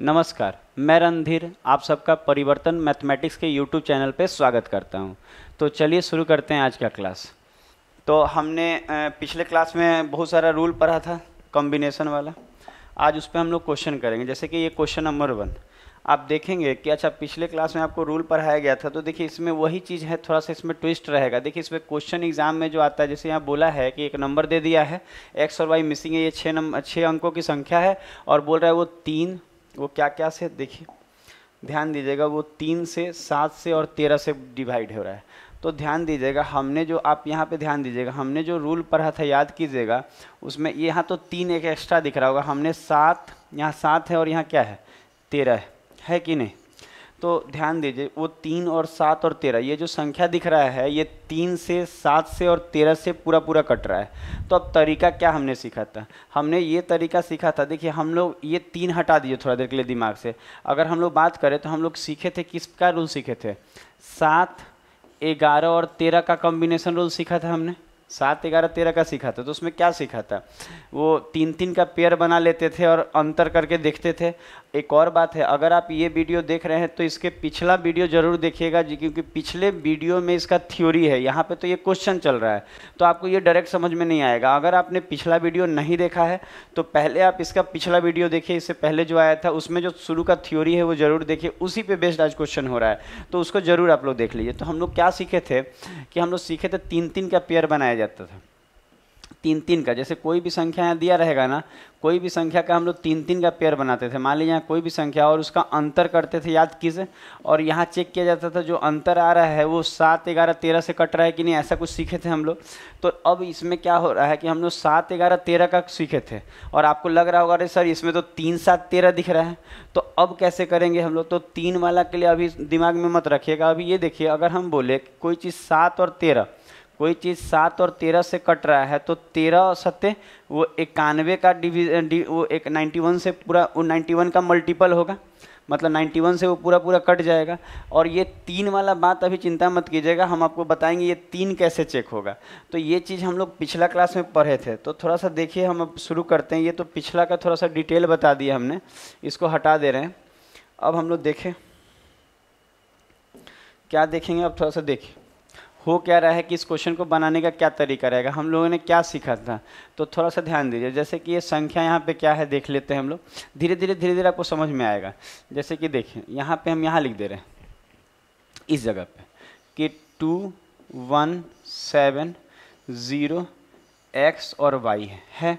नमस्कार मैं रणधीर आप सबका परिवर्तन मैथमेटिक्स के यूट्यूब चैनल पर स्वागत करता हूं। तो चलिए शुरू करते हैं आज का क्लास तो हमने पिछले क्लास में बहुत सारा रूल पढ़ा था कॉम्बिनेशन वाला आज उस पर हम लोग क्वेश्चन करेंगे जैसे कि ये क्वेश्चन नंबर वन आप देखेंगे कि अच्छा पिछले क्लास में आपको रूल पढ़ाया गया था तो देखिए इसमें वही चीज़ है थोड़ा सा इसमें ट्विस्ट रहेगा देखिए इसमें क्वेश्चन एग्जाम में जो आता है जैसे यहाँ बोला है कि एक नंबर दे दिया है एक्स और वाई मिसिंग है ये छः नंबर छः अंकों की संख्या है और बोल रहा है वो तीन वो क्या क्या से देखिए ध्यान दीजिएगा वो तीन से सात से और तेरह से डिवाइड हो रहा है तो ध्यान दीजिएगा हमने जो आप यहाँ पे ध्यान दीजिएगा हमने जो रूल पढ़ा था याद कीजिएगा उसमें यहाँ तो तीन एक एक्स्ट्रा दिख रहा होगा हमने सात यहाँ सात है और यहाँ क्या है तेरह है, है कि नहीं तो ध्यान दीजिए वो तीन और सात और तेरह ये जो संख्या दिख रहा है ये तीन से सात से और तेरह से पूरा पूरा कट रहा है तो अब तरीका क्या हमने सीखा था हमने ये तरीका सीखा था देखिए हम लोग ये तीन हटा दिए थोड़ा देर के लिए दिमाग से अगर हम लोग बात करें तो हम लोग सीखे थे किसका रूल सीखे थे सात ग्यारह और तेरह का कॉम्बिनेशन रूल सीखा था हमने सात ग्यारह तेरह का सीखा था तो उसमें क्या सीखा था वो तीन तीन का पेयर बना लेते थे और अंतर करके देखते थे एक और बात है अगर आप ये वीडियो देख रहे हैं तो इसके पिछला वीडियो जरूर देखिएगा क्योंकि पिछले वीडियो में इसका थ्योरी है यहाँ पे तो ये क्वेश्चन चल रहा है तो आपको ये डायरेक्ट समझ में नहीं आएगा अगर आपने पिछला वीडियो नहीं देखा है तो पहले आप इसका पिछला वीडियो देखिए इससे पहले जो आया था उसमें जो शुरू का थ्योरी है वो जरूर देखिए उसी पर बेस्ड आज क्वेश्चन हो रहा है तो उसको जरूर आप लोग देख लीजिए तो हम लोग क्या सीखे थे कि हम लोग सीखे थे तीन तीन का पेयर बनाया बनाया जाता था तीन तीन का जैसे कोई भी संख्या यहाँ दिया रहेगा ना कोई भी संख्या का हम लोग तीन तीन का पेयर बनाते थे मान लीजिए यहाँ कोई भी संख्या और उसका अंतर करते थे याद कीजिए और यहाँ चेक किया जाता था जो अंतर आ रहा है वो सात ग्यारह तेरह से कट रहा है कि नहीं ऐसा कुछ सीखे थे हम लोग तो अब इसमें क्या हो रहा है कि हम लोग सात ग्यारह तेरह का सीखे थे और आपको लग रहा होगा अरे सर इसमें तो तीन सात तेरह दिख रहा है तो अब कैसे करेंगे हम लोग तो तीन वाला के लिए अभी दिमाग में मत रखिएगा अभी ये देखिए अगर हम बोले कोई चीज़ सात और तेरह कोई चीज़ सात और तेरह से कट रहा है तो तेरह और सत्य वो इक्यानवे का डिवीजन डि, वो एक नाइन्टी वन से पूरा वो नाइन्टी वन का मल्टीपल होगा मतलब नाइन्टी वन से वो पूरा पूरा कट जाएगा और ये तीन वाला बात अभी चिंता मत कीजिएगा हम आपको बताएंगे ये तीन कैसे चेक होगा तो ये चीज़ हम लोग पिछला क्लास में पढ़े थे तो थोड़ा सा देखिए हम अब शुरू करते हैं ये तो पिछला का थोड़ा सा डिटेल बता दिया हमने इसको हटा दे रहे हैं अब हम लोग देखें क्या देखेंगे अब थोड़ा सा देखिए हो क्या रहा है कि इस क्वेश्चन को बनाने का क्या तरीका रहेगा हम लोगों ने क्या सीखा था तो थोड़ा सा ध्यान दीजिए जैसे कि ये संख्या यहाँ पे क्या है देख लेते हैं हम लोग धीरे धीरे धीरे धीरे आपको समझ में आएगा जैसे कि देखिए यहाँ पे हम यहाँ लिख दे रहे हैं इस जगह पे कि two one seven zero X और वाई है, है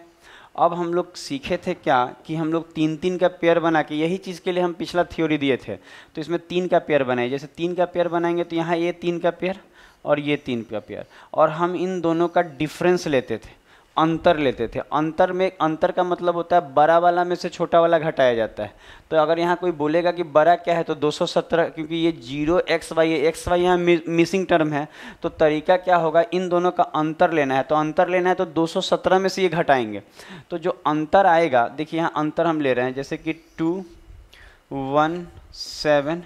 अब हम लोग सीखे थे क्या कि हम लोग तीन तीन का पेयर बना के यही चीज़ के लिए हम पिछला थ्योरी दिए थे तो इसमें तीन का पेयर बनाए जैसे तीन का पेयर बनाएंगे तो यहाँ ये तीन का पेयर और ये तीन का पेयर और हम इन दोनों का डिफरेंस लेते थे अंतर लेते थे अंतर में अंतर का मतलब होता है बड़ा वाला में से छोटा वाला घटाया जाता है तो अगर यहाँ कोई बोलेगा कि बड़ा क्या है तो 217 क्योंकि ये जीरो एक्स वाई है एक्स वाई यहाँ मिसिंग टर्म है तो तरीका क्या होगा इन दोनों का अंतर लेना है तो अंतर लेना है तो 217 में से ये घटाएंगे तो जो अंतर आएगा देखिए यहाँ अंतर हम ले रहे हैं जैसे कि टू वन सेवन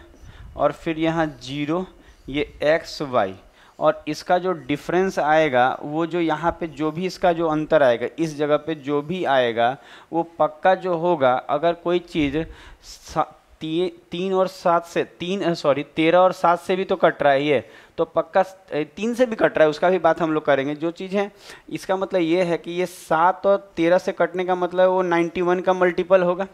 और फिर यहाँ जीरो ये एक्स वाई और इसका जो डिफरेंस आएगा वो जो यहाँ पे जो भी इसका जो अंतर आएगा इस जगह पे जो भी आएगा वो पक्का जो होगा अगर कोई चीज़ ती, तीन और सात से तीन सॉरी तेरह और सात से भी तो कट रहा है ये तो पक्का तीन से भी कट रहा है उसका भी बात हम लोग करेंगे जो चीज़ है इसका मतलब ये है कि ये सात और तेरह से कटने का मतलब वो नाइन्टी वन का मल्टीपल होगा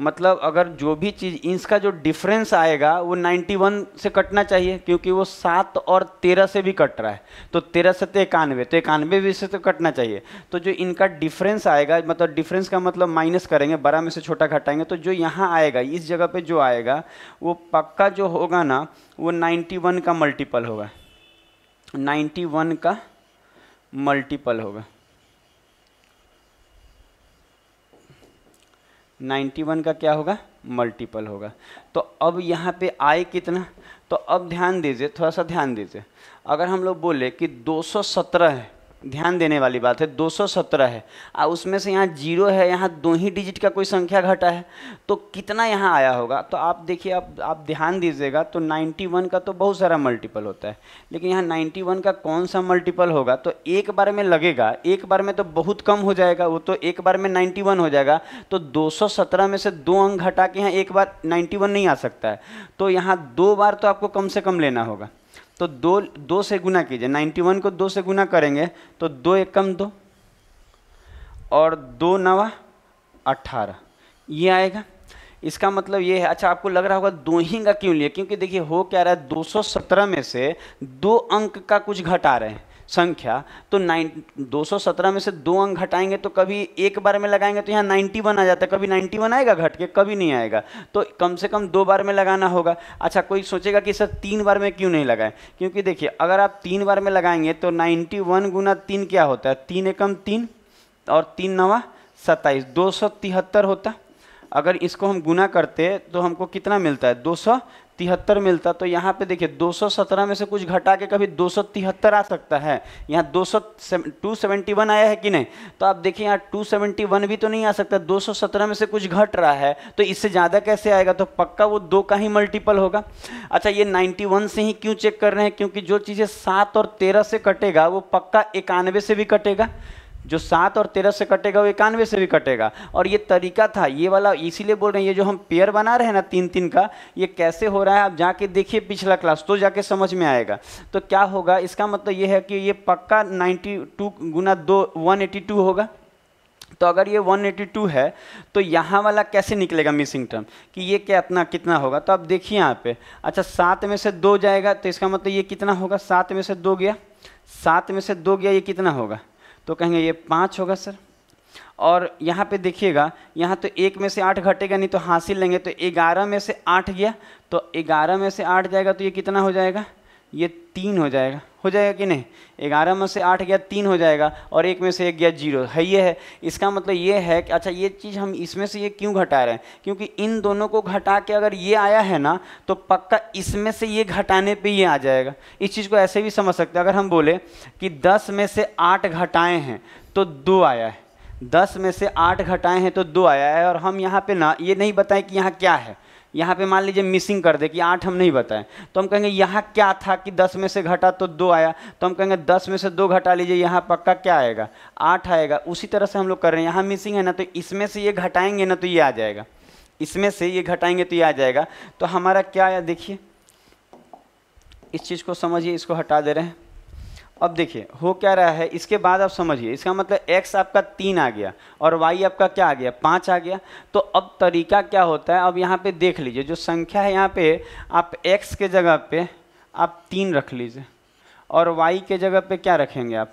मतलब अगर जो भी चीज़ इंच का जो डिफरेंस आएगा वो 91 से कटना चाहिए क्योंकि वो सात और तेरह से भी कट रहा है तो तेरह से तो इक्यानवे तो इक्यानवे भी से तो कटना चाहिए तो जो इनका डिफरेंस आएगा मतलब डिफरेंस का मतलब माइनस करेंगे बारह में से छोटा घटाएंगे तो जो यहाँ आएगा इस जगह पे जो आएगा वो पक्का जो होगा ना वो नाइन्टी का मल्टीपल होगा नाइन्टी का मल्टीपल होगा 91 का क्या होगा मल्टीपल होगा तो अब यहाँ पे आए कितना तो अब ध्यान दीजिए थोड़ा सा ध्यान दीजिए अगर हम लोग बोले कि 217 है ध्यान देने वाली बात है 217 है और उसमें से यहाँ जीरो है यहाँ दो ही डिजिट का कोई संख्या घटा है तो कितना यहाँ आया होगा तो आप देखिए आप आप ध्यान दीजिएगा तो 91 का तो बहुत सारा मल्टीपल होता है लेकिन यहाँ 91 का कौन सा मल्टीपल होगा तो एक बार में लगेगा एक बार में तो बहुत कम हो जाएगा वो तो एक बार में नाइन्टी हो जाएगा तो दो में से दो अंक घटा के यहाँ एक बार नाइन्टी नहीं आ सकता है तो यहाँ दो बार तो आपको कम से कम लेना होगा तो दो दो से गुना कीजिए 91 को दो से गुना करेंगे तो दो एक कम दो और दो नवा अट्ठारह ये आएगा इसका मतलब ये है अच्छा आपको लग रहा होगा दो ही का क्यों लिया क्योंकि देखिए हो क्या रहा है 217 में से दो अंक का कुछ घटा रहे हैं संख्या तो नाइन सत्रह में से दो अंक घटाएंगे तो कभी एक बार में लगाएंगे तो यहाँ 91 आ जाता है कभी 91 आएगा घट के कभी नहीं आएगा तो कम से कम दो बार में लगाना होगा अच्छा कोई सोचेगा कि सर तीन बार में क्यों नहीं लगाएं क्योंकि देखिए अगर आप तीन बार में लगाएंगे तो नाइन्टी वन गुना तीन क्या होता है तीन एकम तीन और तीन नवा सत्ताईस दो सौ तिहत्तर होता अगर इसको हम गुना करते तो हमको कितना मिलता है दो सौ तिहत्तर मिलता तो यहाँ पे देखिए 217 में से कुछ घटा के कभी तिहत्तर आ सकता है यहाँ दो सौ आया है कि नहीं तो आप देखिए यहाँ 271 भी तो नहीं आ सकता 217 में से कुछ घट रहा है तो इससे ज़्यादा कैसे आएगा तो पक्का वो दो का ही मल्टीपल होगा अच्छा ये 91 से ही क्यों चेक कर रहे हैं क्योंकि जो चीज़ें सात और तेरह से कटेगा वो पक्का इक्यानवे से भी कटेगा जो सात और तेरह से कटेगा वो इक्यानवे से भी कटेगा और ये तरीका था ये वाला इसीलिए बोल रहे हैं ये जो हम पेयर बना रहे हैं ना तीन तीन का ये कैसे हो रहा है आप जाके देखिए पिछला क्लास तो जाके समझ में आएगा तो क्या होगा इसका मतलब ये है कि ये पक्का 92 टू गुना दो वन होगा तो अगर ये 182 है तो यहाँ वाला कैसे निकलेगा मिसिंग टर्म कि ये क्या इतना कितना होगा तो आप देखिए यहाँ पे अच्छा सात में से दो जाएगा तो इसका मतलब ये कितना होगा सात में से दो गया सात में से दो गया ये कितना होगा तो कहेंगे ये पाँच होगा सर और यहाँ पे देखिएगा यहाँ तो एक में से आठ घटेगा नहीं तो हासिल लेंगे तो ग्यारह में से आठ गया तो ग्यारह में से आठ जाएगा तो ये कितना हो जाएगा ये तीन हो जाएगा हो जाएगा कि नहीं ग्यारह में से आठ गया तीन हो जाएगा और एक में से एक गया जीरो है ये है इसका मतलब ये है कि अच्छा ये चीज़ हम इसमें से ये क्यों घटा रहे हैं क्योंकि इन दोनों को घटा के अगर ये आया है ना तो पक्का इसमें से ये घटाने पे ये आ जाएगा इस चीज़ को ऐसे भी समझ सकते हैं अगर हम बोले कि दस में से आठ घटाएँ हैं तो दो आया है दस में से आठ घटाएँ हैं तो दो आया है और हम यहाँ पर ना ये नहीं बताएं कि यहाँ क्या है यहाँ पे मान लीजिए मिसिंग कर दे कि आठ हम नहीं बताएं तो हम कहेंगे यहाँ क्या था कि दस में से घटा तो दो आया तो हम कहेंगे दस में से दो घटा लीजिए यहाँ पक्का क्या आएगा आठ आएगा उसी तरह से हम लोग कर रहे हैं यहाँ मिसिंग है ना तो इसमें से ये घटाएंगे ना तो ये आ जाएगा इसमें से ये घटाएंगे तो ये आ जाएगा तो हमारा क्या आया देखिए इस चीज़ को समझिए इसको हटा दे रहे हैं अब देखिए हो क्या रहा है इसके बाद आप समझिए इसका मतलब x आपका तीन आ गया और y आपका क्या आ गया पाँच आ गया तो अब तरीका क्या होता है अब यहाँ पे देख लीजिए जो संख्या है यहाँ पे आप x के जगह पे आप तीन रख लीजिए और y के जगह पे क्या रखेंगे आप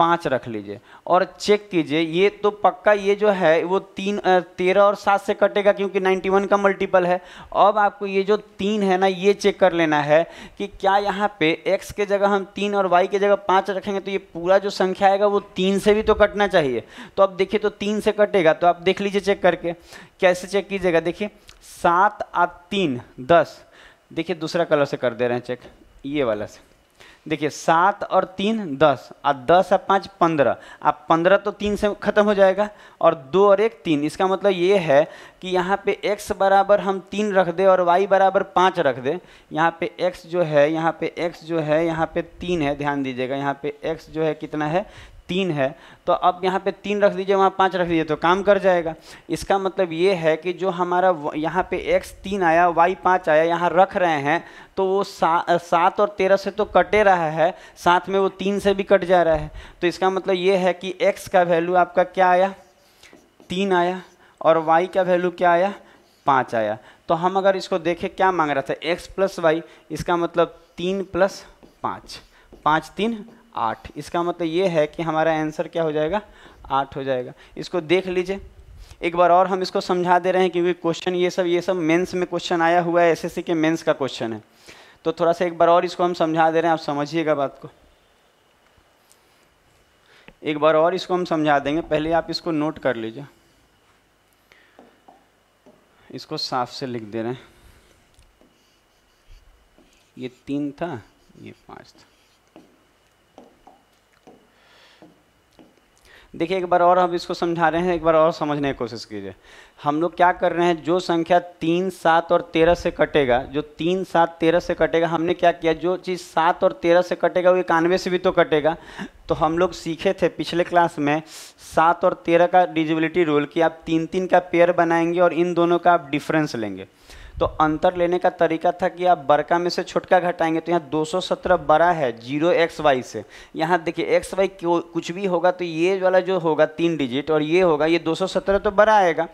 पाँच रख लीजिए और चेक कीजिए ये तो पक्का ये जो है वो तीन तेरह और सात से कटेगा क्योंकि 91 का मल्टीपल है अब आपको ये जो तीन है ना ये चेक कर लेना है कि क्या यहाँ पे x के जगह हम तीन और y के जगह पाँच रखेंगे तो ये पूरा जो संख्या आएगा वो तीन से भी तो कटना चाहिए तो अब देखिए तो तीन से कटेगा तो आप देख लीजिए चेक करके कैसे चेक कीजिएगा देखिए सात और तीन दस देखिए दूसरा कलर से कर दे रहे हैं चेक ये वाला से देखिए सात और तीन दस और दस और पाँच पंद्रह अब पंद्रह तो तीन से ख़त्म हो जाएगा और दो और एक तीन इसका मतलब ये है कि यहाँ पे x बराबर हम तीन रख दें और y बराबर पाँच रख दें यहाँ पे x जो है यहाँ पे x जो है यहाँ पे तीन है ध्यान दीजिएगा यहाँ पे x जो है कितना है तीन है तो अब यहाँ पे तीन रख दीजिए वहाँ पाँच रख दीजिए तो काम कर जाएगा इसका मतलब ये है कि जो हमारा यहाँ पे एक्स तीन आया वाई पाँच आया यहाँ रख रहे हैं तो वो सा, सात और तेरह से तो कटे रहा है साथ में वो तीन से भी कट जा रहा है तो इसका मतलब ये है कि एक्स का वैल्यू आपका क्या आया तीन आया और वाई का वैल्यू क्या आया पाँच आया तो हम अगर इसको देखें क्या मांग रहा था एक्स प्लस वाई इसका मतलब तीन प्लस पाँच पाँच तीन आठ इसका मतलब ये है कि हमारा आंसर क्या हो जाएगा आठ हो जाएगा इसको देख लीजिए एक बार और हम इसको समझा दे रहे हैं क्योंकि क्वेश्चन ये सब ये सब मेंस में क्वेश्चन आया हुआ है एसएससी के मेंस का क्वेश्चन है तो थोड़ा सा एक बार और इसको हम समझा दे रहे हैं आप समझिएगा बात को एक बार और इसको हम समझा देंगे पहले आप इसको नोट कर लीजिए इसको साफ से लिख दे रहे हैं ये तीन था ये पाँच था देखिए एक बार और हम इसको समझा रहे हैं एक बार और समझने की कोशिश कीजिए हम लोग क्या कर रहे हैं जो संख्या तीन सात और तेरह से कटेगा जो तीन सात तेरह से कटेगा हमने क्या किया जो चीज़ सात और तेरह से कटेगा वो इक्यानवे से भी तो कटेगा तो हम लोग सीखे थे पिछले क्लास में सात और तेरह का डिजिबिलिटी रूल कि आप तीन तीन का पेयर बनाएंगे और इन दोनों का आप डिफरेंस लेंगे तो अंतर लेने का तरीका था कि आप बरका में से छोटका घटाएंगे तो यहाँ 217 बड़ा है जीरो एक्स वाई से यहाँ देखिए एक्स वाई कुछ भी होगा तो ये वाला जो होगा तीन डिजिट और ये होगा ये 217 तो बड़ा आएगा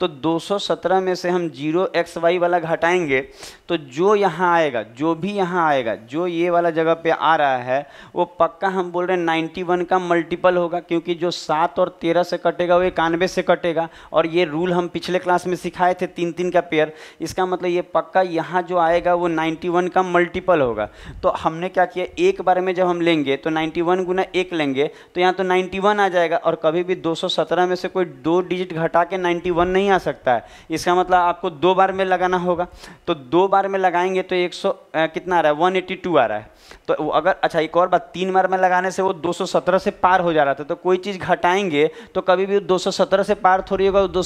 तो 217 में से हम जीरो एक्स वाई वाला घटाएंगे तो जो यहाँ आएगा जो भी यहाँ आएगा जो ये वाला जगह पर आ रहा है वो पक्का हम बोल रहे हैं नाइन्टी का मल्टीपल होगा क्योंकि जो सात और तेरह से कटेगा वो इक्यानवे से कटेगा और ये रूल हम पिछले क्लास में सिखाए थे तीन तीन का पेयर इसका मतलब ये पक्का यहाँ जो आएगा वो 91 का मल्टीपल होगा तो हमने क्या किया एक बार में जब हम लेंगे तो 91 वन गुना एक लेंगे तो यहाँ तो 91 आ जाएगा और कभी भी 217 में से कोई दो डिजिट घटा के 91 नहीं आ सकता है इसका मतलब आपको दो बार में लगाना होगा तो दो बार में लगाएंगे तो एक आ, कितना आ रहा है वन आ रहा है तो अगर अच्छा एक और बात तीन बार में लगाने से वो दो से पार हो जा रहा था तो कोई चीज़ घटाएंगे तो कभी भी दो से पार थोड़ी होगा दो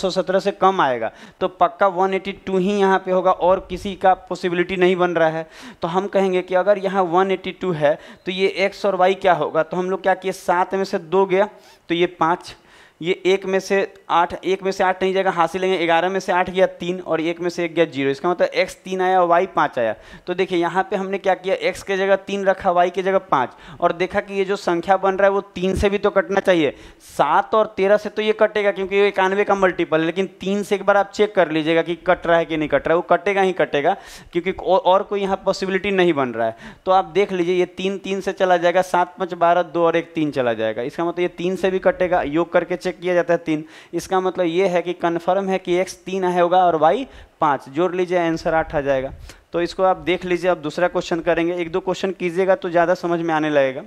से कम आएगा तो पक्का 182 ही यहाँ पे होगा और किसी का पॉसिबिलिटी नहीं बन रहा है तो हम कहेंगे कि अगर यहाँ 182 है तो ये एक्स और वाई क्या होगा तो हम लोग क्या किए सात में से दो गया तो ये पाँच ये एक में से आठ एक में से आठ नहीं जाएगा हासिल लेंगे ग्यारह में से आठ गया तीन और एक में से एक गया जीरो इसका मतलब एक्स तीन आया और वाई पाँच आया तो देखिए यहाँ पे हमने क्या किया एक्स के जगह तीन रखा वाई की जगह पाँच और देखा कि ये जो संख्या बन रहा है वो तीन से भी तो कटना चाहिए सात और तेरह से तो ये कटेगा क्योंकि ये इक्यानवे का मल्टीपल है लेकिन तीन से एक बार आप चेक कर लीजिएगा कि कट रहा है कि नहीं कट रहा है वो कटेगा ही कटेगा क्योंकि और कोई यहाँ पॉसिबिलिटी नहीं बन रहा है तो आप देख लीजिए ये तीन तीन से चला जाएगा सात पाँच बारह दो और एक तीन चला जाएगा इसका मतलब ये तीन से भी कटेगा योग करके चेक किया जाता है तीन इसका मतलब ये है कि कन्फर्म है कि एक्स तीन आया होगा और वाई पाँच जोड़ लीजिए आंसर आठ आ जाएगा तो इसको आप देख लीजिए अब दूसरा क्वेश्चन करेंगे एक दो क्वेश्चन कीजिएगा तो ज़्यादा समझ में आने लगेगा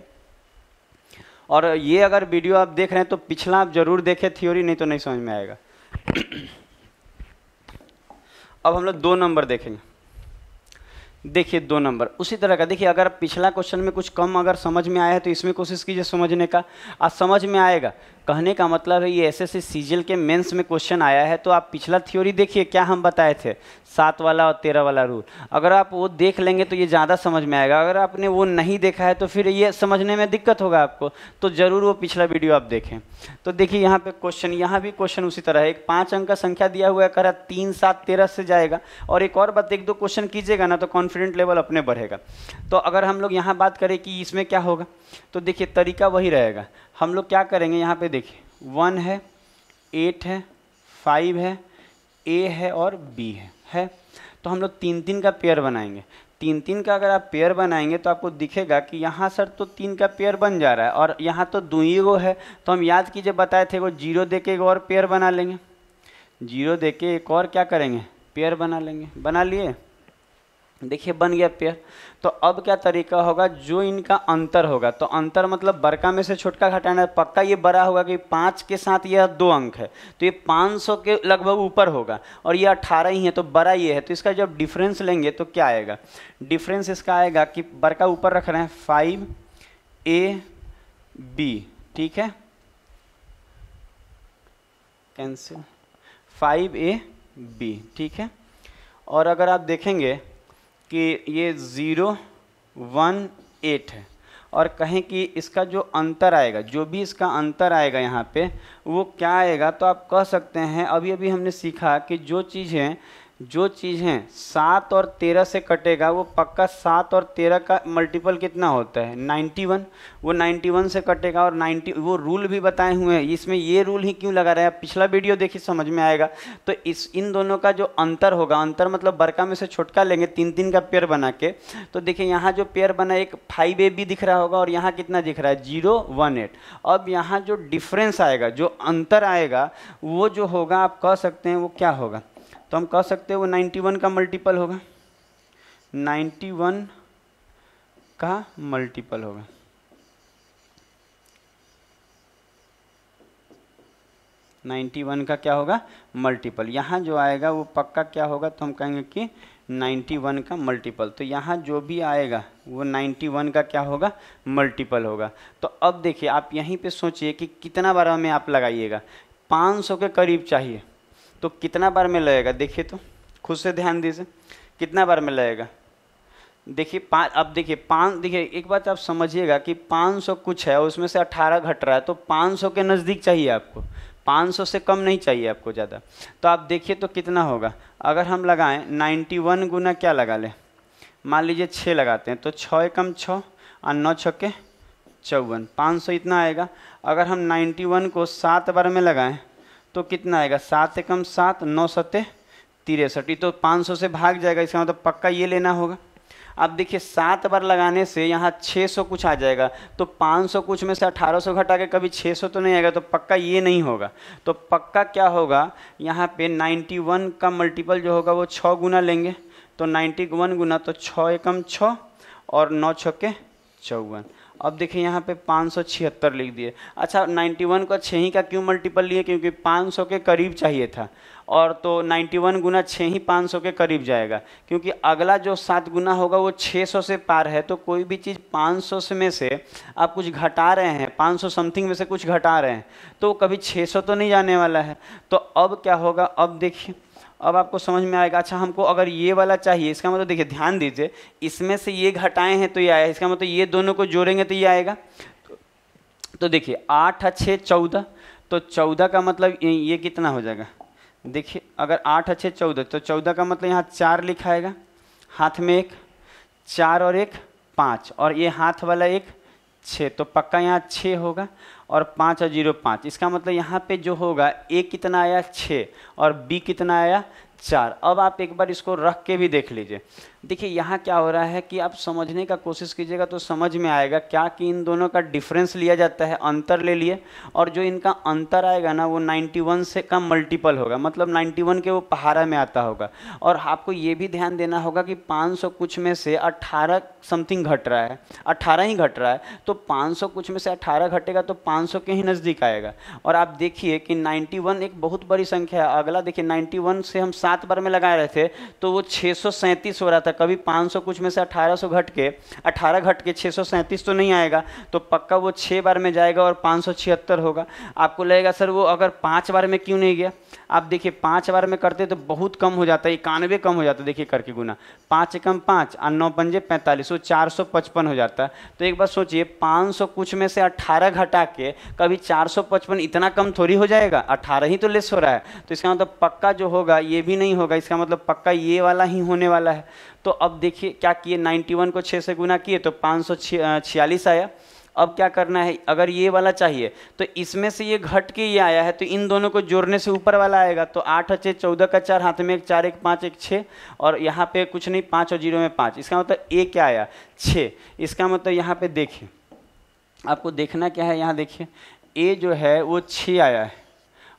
और ये अगर वीडियो आप देख रहे हैं तो पिछला आप जरूर देखें थ्योरी नहीं तो नहीं समझ में आएगा अब हम लोग दो नंबर देखेंगे देखिए दो नंबर उसी तरह का देखिए अगर पिछला क्वेश्चन में कुछ कम अगर समझ में आया है तो इसमें कोशिश कीजिए समझने का आज समझ में आएगा कहने का मतलब है ये एस एस सीजीएल के मेंस में क्वेश्चन आया है तो आप पिछला थ्योरी देखिए क्या हम बताए थे सात वाला और तेरह वाला रूल अगर आप वो देख लेंगे तो ये ज़्यादा समझ में आएगा अगर आपने वो नहीं देखा है तो फिर ये समझने में दिक्कत होगा आपको तो ज़रूर वो पिछला वीडियो आप देखें तो देखिए यहाँ पर क्वेश्चन यहाँ भी क्वेश्चन उसी तरह है एक पाँच अंक का संख्या दिया हुआ है करा तीन सात तेरह से जाएगा और एक और बात एक दो क्वेश्चन कीजिएगा ना तो कॉन्फिडेंट लेवल अपने बढ़ेगा तो अगर हम लोग यहाँ बात करें कि इसमें क्या होगा तो देखिए तरीका वही रहेगा हम लोग क्या करेंगे यहाँ पे देखिए वन है एट है फाइव है ए है और बी है है तो हम लोग तीन तीन का पेयर बनाएंगे तीन तीन का अगर आप पेयर बनाएंगे तो आपको दिखेगा कि यहाँ सर तो तीन का पेयर बन जा रहा है और यहाँ तो दुई गो है तो हम याद कीजिए बताए थे वो जीरो दे के एक और पेयर बना लेंगे जीरो दे के एक और क्या करेंगे पेयर बना लेंगे बना लिए देखिए बन गया पेयर तो अब क्या तरीका होगा जो इनका अंतर होगा तो अंतर मतलब बड़का में से छोटका घटाना है पक्का ये बड़ा होगा कि पाँच के साथ यह दो अंक है तो ये पाँच सौ के लगभग ऊपर होगा और ये अट्ठारह ही है तो बड़ा ये है तो इसका जब डिफरेंस लेंगे तो क्या आएगा डिफरेंस इसका आएगा कि बड़का ऊपर रख रहे हैं फाइव ए बी ठीक है कैंसिल फाइव ए बी ठीक है और अगर आप देखेंगे कि ये ज़ीरो वन एट है और कहें कि इसका जो अंतर आएगा जो भी इसका अंतर आएगा यहाँ पे वो क्या आएगा तो आप कह सकते हैं अभी अभी हमने सीखा कि जो चीज़ें जो चीज़ हैं सात और तेरह से कटेगा वो पक्का सात और तेरह का मल्टीपल कितना होता है नाइन्टी वन वो नाइन्टी वन से कटेगा और नाइन्टी वो रूल भी बताए हुए हैं इसमें ये रूल ही क्यों लगा रहे हैं पिछला वीडियो देखिए समझ में आएगा तो इस इन दोनों का जो अंतर होगा अंतर मतलब बरका में से छुटका लेंगे तीन तीन का पेयर बना के तो देखिए यहाँ जो पेयर बना एक फाइव ए भी दिख रहा होगा और यहाँ कितना दिख रहा है जीरो वन एट अब यहाँ जो डिफरेंस आएगा जो अंतर आएगा वो जो होगा आप कह सकते हैं वो क्या होगा तो हम कह सकते हैं वो 91 का मल्टीपल होगा 91 का मल्टीपल होगा नाइन्टी वन का क्या होगा मल्टीपल यहाँ जो आएगा वो पक्का क्या होगा तो हम कहेंगे कि नाइन्टी वन का मल्टीपल तो यहाँ जो भी आएगा वो नाइन्टी वन का क्या होगा मल्टीपल होगा तो अब देखिए आप यहीं पे सोचिए कि कितना बार हमें आप लगाइएगा पाँच सौ के करीब चाहिए तो कितना बार में लगेगा देखिए तो खुद से ध्यान दीजिए कितना बार में लगेगा देखिए पाँच अब देखिए पाँच देखिए एक बात आप समझिएगा कि 500 कुछ है उसमें से 18 घट रहा है तो 500 के नज़दीक चाहिए आपको 500 से कम नहीं चाहिए आपको ज़्यादा तो आप देखिए तो कितना होगा अगर हम लगाएं 91 गुना क्या लगा लें मान लीजिए छः लगाते हैं तो छः कम छः और नौ छक्के चौवन पाँच सौ इतना आएगा अगर हम वन को सात बार में लगाएँ तो कितना आएगा सात एकम सात नौ सत्य तिरसठ तो पाँच सौ से भाग जाएगा इसका मतलब पक्का ये लेना होगा अब देखिए सात बार लगाने से यहाँ छः सौ कुछ आ जाएगा तो पाँच सौ कुछ में से अठारह सौ घटा के कभी छः सौ तो नहीं आएगा तो पक्का ये नहीं होगा तो पक्का क्या होगा यहाँ पे नाइन्टी वन का मल्टीपल जो होगा वो छः गुना लेंगे तो नाइन्टी वन गुना तो छः एकम छः और नौ के चौवन अब देखिए यहाँ पे पाँच सौ छिहत्तर लिख दिए अच्छा 91 को छः ही का क्यों मल्टीपल लिए क्योंकि 500 के करीब चाहिए था और तो 91 वन गुना छः ही पाँच के करीब जाएगा क्योंकि अगला जो सात गुना होगा वो 600 से पार है तो कोई भी चीज़ 500 से में से आप कुछ घटा रहे हैं 500 समथिंग में से कुछ घटा रहे हैं तो कभी 600 तो नहीं जाने वाला है तो अब क्या होगा अब देखिए अब आपको समझ में आएगा अच्छा हमको अगर ये वाला चाहिए इसका मतलब देखिए ध्यान दीजिए इसमें से ये घटाएं हैं तो ये आया इसका मतलब ये दोनों को जोड़ेंगे तो ये आएगा तो देखिए आठ अच्छे चौदह तो चौदह का मतलब ये कितना हो जाएगा देखिए अगर आठ अच्छे चौदह तो चौदह का मतलब यहाँ चार लिखाएगा हाथ में एक चार और एक पाँच और ये हाथ वाला एक छः तो पक्का यहाँ छः होगा और पाँच और जीरो पाँच इसका मतलब यहाँ पे जो होगा ए कितना आया छः और बी कितना आया चार अब आप एक बार इसको रख के भी देख लीजिए देखिए यहाँ क्या हो रहा है कि आप समझने का कोशिश कीजिएगा तो समझ में आएगा क्या कि इन दोनों का डिफरेंस लिया जाता है अंतर ले लिए और जो इनका अंतर आएगा ना वो 91 से कम मल्टीपल होगा मतलब 91 के वो पहाड़ा में आता होगा और आपको ये भी ध्यान देना होगा कि 500 कुछ में से 18 समथिंग घट रहा है अट्ठारह ही घट रहा है तो पाँच कुछ में से अट्ठारह घटेगा तो पाँच के ही नज़दीक आएगा और आप देखिए कि नाइन्टी एक बहुत बड़ी संख्या है अगला देखिए नाइन्टी से हम सात बार में लगाए रहे थे तो वो छः हो रहा था था कभी 500 कुछ में से 1800 घट के 18 घट के छः तो नहीं आएगा तो पक्का वो छः बार में जाएगा और पाँच होगा आपको लगेगा सर वो अगर पाँच बार में क्यों नहीं गया आप देखिए पाँच बार में करते तो बहुत कम हो जाता है इक्यानवे कम हो जाता है देखिए करके गुना पाँच एकम पाँच और नौ पंजे पैंतालीस वो चार सौ पचपन हो जाता है तो एक बार सोचिए पाँच सौ कुछ में से अट्ठारह घटा के कभी चार सौ पचपन इतना कम थोड़ी हो जाएगा अट्ठारह ही तो लेस हो रहा है तो इसका मतलब पक्का जो होगा ये भी नहीं होगा इसका मतलब पक्का ये वाला ही होने वाला है तो अब देखिए क्या किए 91 को 6 से गुना किए तो पाँच सौ छियालीस आया अब क्या करना है अगर ये वाला चाहिए तो इसमें से ये घट के ये आया है तो इन दोनों को जोड़ने से ऊपर वाला आएगा तो आठ अच्छे चौदह का चार हाथ में एक चार एक पाँच एक छः और यहाँ पे कुछ नहीं पाँच और जीरो में पाँच इसका मतलब ए क्या आया छः इसका मतलब यहाँ पे देखिए आपको देखना क्या है यहाँ देखिए ए जो है वो छः आया है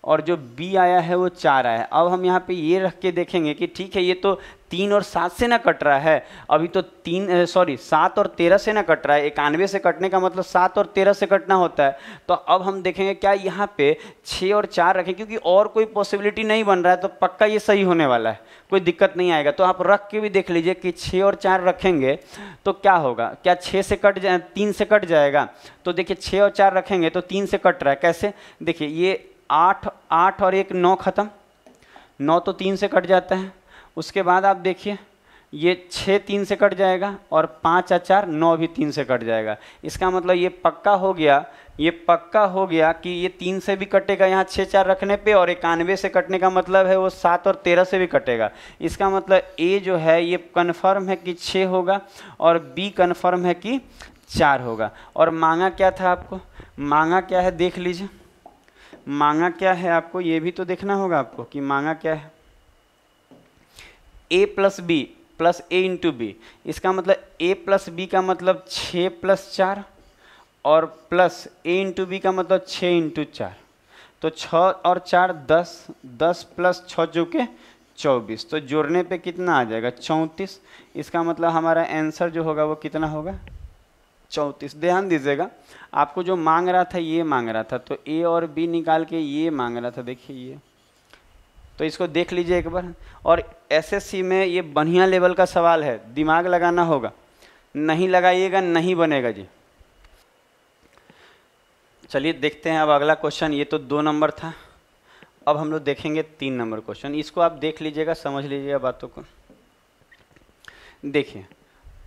और जो बी आया है वो चार आया है अब हम यहाँ पे ये रख के देखेंगे कि ठीक है ये तो तीन और सात से ना कट रहा है अभी तो तीन सॉरी सात और तेरह से ना कट रहा है इक्यानवे से कटने का मतलब सात और तेरह से कटना होता है तो अब हम देखेंगे क्या यहाँ पे छः और चार रखें क्योंकि और कोई पॉसिबिलिटी नहीं बन रहा है तो पक्का ये सही होने वाला है कोई दिक्कत नहीं आएगा तो आप रख के भी देख लीजिए कि छः और चार रखेंगे तो क्या होगा क्या छः से कट जाए तीन से कट जाएगा तो देखिए छः और चार रखेंगे तो तीन से कट रहा है कैसे देखिए ये आठ आठ और एक नौ ख़त्म नौ तो तीन से कट जाता है उसके बाद आप देखिए ये छः तीन से कट जाएगा और पाँच आ चार नौ भी तीन से कट जाएगा इसका मतलब ये पक्का हो गया ये पक्का हो गया कि ये तीन से भी कटेगा यहाँ छः चार रखने पे और इक्यानवे से कटने का मतलब है वो सात और तेरह से भी कटेगा इसका मतलब ए जो है ये कन्फर्म है कि छः होगा और बी कन्फर्म है कि चार होगा और मांगा क्या था आपको मांगा क्या है देख लीजिए मांगा क्या है आपको ये भी तो देखना होगा आपको कि मांगा क्या है A plus B plus A into B इसका मतलब ए प्लस बी का मतलब छः प्लस चार और प्लस ए इंटू बी का मतलब छः इंटू चार तो छः और चार दस दस प्लस छः जो के चौबीस तो जोड़ने पे कितना आ जाएगा चौंतीस इसका मतलब हमारा आंसर जो होगा वो कितना होगा चौंतीस ध्यान दीजिएगा आपको जो मांग रहा था ये मांग रहा था तो ए और बी निकाल के ये मांग रहा था देखिए ये तो इसको देख लीजिए एक बार और एसएससी में ये बढ़िया लेवल का सवाल है दिमाग लगाना होगा नहीं लगाइएगा नहीं बनेगा जी चलिए देखते हैं अब अगला क्वेश्चन ये तो दो नंबर था अब हम लोग देखेंगे तीन नंबर क्वेश्चन इसको आप देख लीजिएगा समझ लीजिएगा बातों को देखिए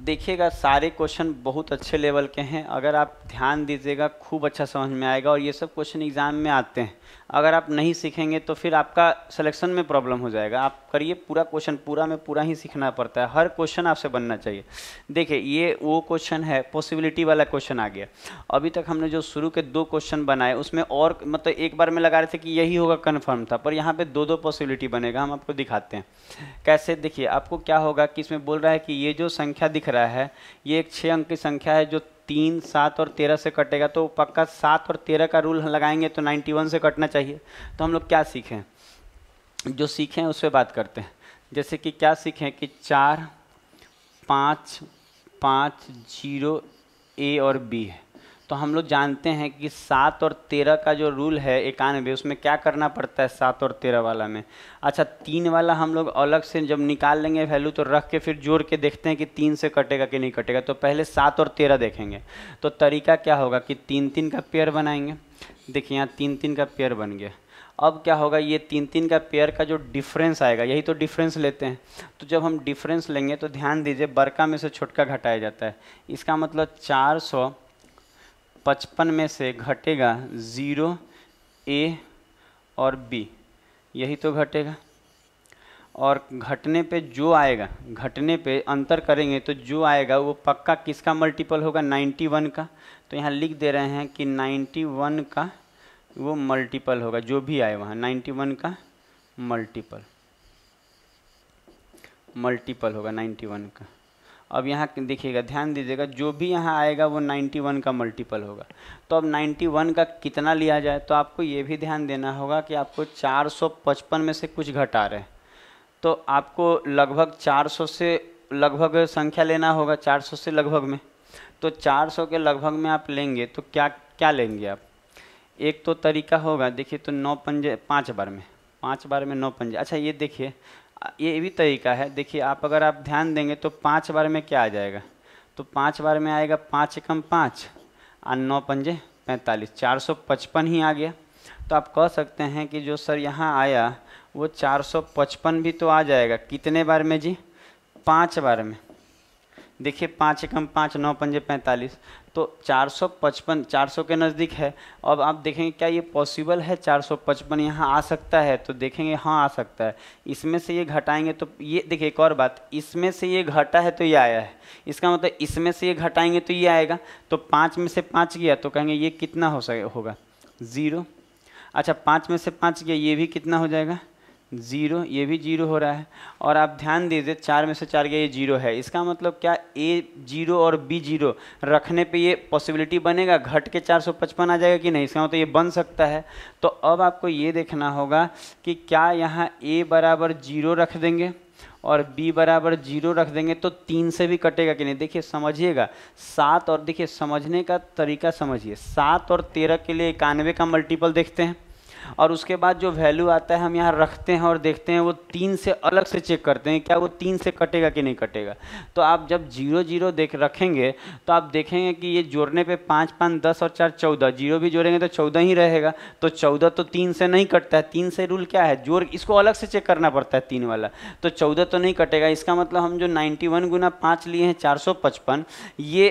देखिएगा सारे क्वेश्चन बहुत अच्छे लेवल के हैं अगर आप ध्यान दीजिएगा खूब अच्छा समझ में आएगा और ये सब क्वेश्चन एग्ज़ाम में आते हैं अगर आप नहीं सीखेंगे तो फिर आपका सिलेक्शन में प्रॉब्लम हो जाएगा आप करिए पूरा क्वेश्चन पूरा में पूरा ही सीखना पड़ता है हर क्वेश्चन आपसे बनना चाहिए देखिए ये वो क्वेश्चन है पॉसिबिलिटी वाला क्वेश्चन आ गया अभी तक हमने जो शुरू के दो क्वेश्चन बनाए उसमें और मतलब एक बार में लगा रहे थे कि यही होगा कन्फर्म था पर यहाँ पर दो दो पॉसिबिलिटी बनेगा हम आपको दिखाते हैं कैसे देखिए आपको क्या होगा कि इसमें बोल रहा है कि ये जो संख्या दिख रहा है ये एक छः अंक की संख्या है जो तीन सात और तेरह से कटेगा तो पक्का सात और तेरह का रूल लगाएंगे तो नाइन्टी वन से कटना चाहिए तो हम लोग क्या सीखें जो सीखें उस पर बात करते हैं जैसे कि क्या सीखें कि चार पाँच पाँच जीरो ए और बी है तो हम लोग जानते हैं कि सात और तेरह का जो रूल है इक्यानवे उसमें क्या करना पड़ता है सात और तेरह वाला में अच्छा तीन वाला हम लोग अलग से जब निकाल लेंगे वैल्यू तो रख के फिर जोड़ के देखते हैं कि तीन से कटेगा कि नहीं कटेगा तो पहले सात और तेरह देखेंगे तो तरीका क्या होगा कि तीन तीन का पेयर बनाएंगे देखिए यहाँ तीन तीन का पेयर बन गया अब क्या होगा ये तीन तीन का पेयर का जो डिफरेंस आएगा यही तो डिफरेंस लेते हैं तो जब हम डिफरेंस लेंगे तो ध्यान दीजिए बरका में से छोटका घटाया जाता है इसका मतलब चार सौ पचपन में से घटेगा ज़ीरो ए और बी यही तो घटेगा और घटने पे जो आएगा घटने पे अंतर करेंगे तो जो आएगा वो पक्का किसका मल्टीपल होगा 91 का तो यहाँ लिख दे रहे हैं कि 91 का वो मल्टीपल होगा जो भी आए वहाँ 91 का मल्टीपल मल्टीपल होगा 91 का अब यहाँ देखिएगा ध्यान दीजिएगा जो भी यहाँ आएगा वो 91 का मल्टीपल होगा तो अब 91 का कितना लिया जाए तो आपको ये भी ध्यान देना होगा कि आपको 455 में से कुछ घटा रहे हैं तो आपको लगभग 400 से लगभग संख्या लेना होगा 400 से लगभग में तो 400 के लगभग में आप लेंगे तो क्या क्या लेंगे आप एक तो तरीका होगा देखिए तो नौ पंजे पाँच बार में पाँच बार में नौ पंजे अच्छा ये देखिए ये भी तरीका है देखिए आप अगर आप ध्यान देंगे तो पाँच बार में क्या आ जाएगा तो पाँच बार में आएगा पाँच एकम पाँच और नौ पंजे पैंतालीस चार सौ पचपन ही आ गया तो आप कह सकते हैं कि जो सर यहाँ आया वो चार सौ पचपन भी तो आ जाएगा कितने बार में जी पाँच बार में देखिए पाँच एकम पाँच नौ पंजे पैंतालीस तो चार सौ पचपन चार सौ के नज़दीक है अब आप देखेंगे क्या ये पॉसिबल है चार सौ पचपन यहाँ आ सकता है तो देखेंगे हाँ आ सकता है इसमें से ये घटाएंगे तो ये देखिए एक और बात इसमें से ये घटा है तो ये आया है इसका मतलब इसमें से ये घटाएंगे तो ये आएगा तो पाँच में से पाँच गया तो कहेंगे ये कितना हो सके होगा ज़ीरो अच्छा पाँच में से पाँच गया ये भी कितना हो जाएगा ज़ीरो ये भी जीरो हो रहा है और आप ध्यान दीजिए चार में से चार गया ये जीरो है इसका मतलब क्या ए जीरो और बी जीरो रखने पे ये पॉसिबिलिटी बनेगा घट के 455 आ जाएगा कि नहीं इसका मतलब ये बन सकता है तो अब आपको ये देखना होगा कि क्या यहाँ ए बराबर जीरो रख देंगे और b बराबर जीरो रख देंगे तो तीन से भी कटेगा कि नहीं देखिए समझिएगा सात और देखिए समझने का तरीका समझिए सात और तेरह के लिए इक्यानवे का मल्टीपल देखते हैं और उसके बाद जो वैल्यू आता है हम यहाँ रखते हैं और देखते हैं वो तीन से अलग से चेक करते हैं क्या वो तीन से कटेगा कि नहीं कटेगा तो आप जब जीरो जीरो देख रखेंगे तो आप देखेंगे कि ये जोड़ने पे पाँच पाँच दस और चार चौदह जीरो भी जोड़ेंगे तो चौदह ही रहेगा तो चौदह तो तीन से नहीं कटता है तीन से रूल क्या है जोड़ इसको अलग से चेक करना पड़ता है तीन वाला तो चौदह तो नहीं कटेगा इसका मतलब हम जो नाइन्टी वन गुना पाँच लिए हैं चार सौ पचपन ये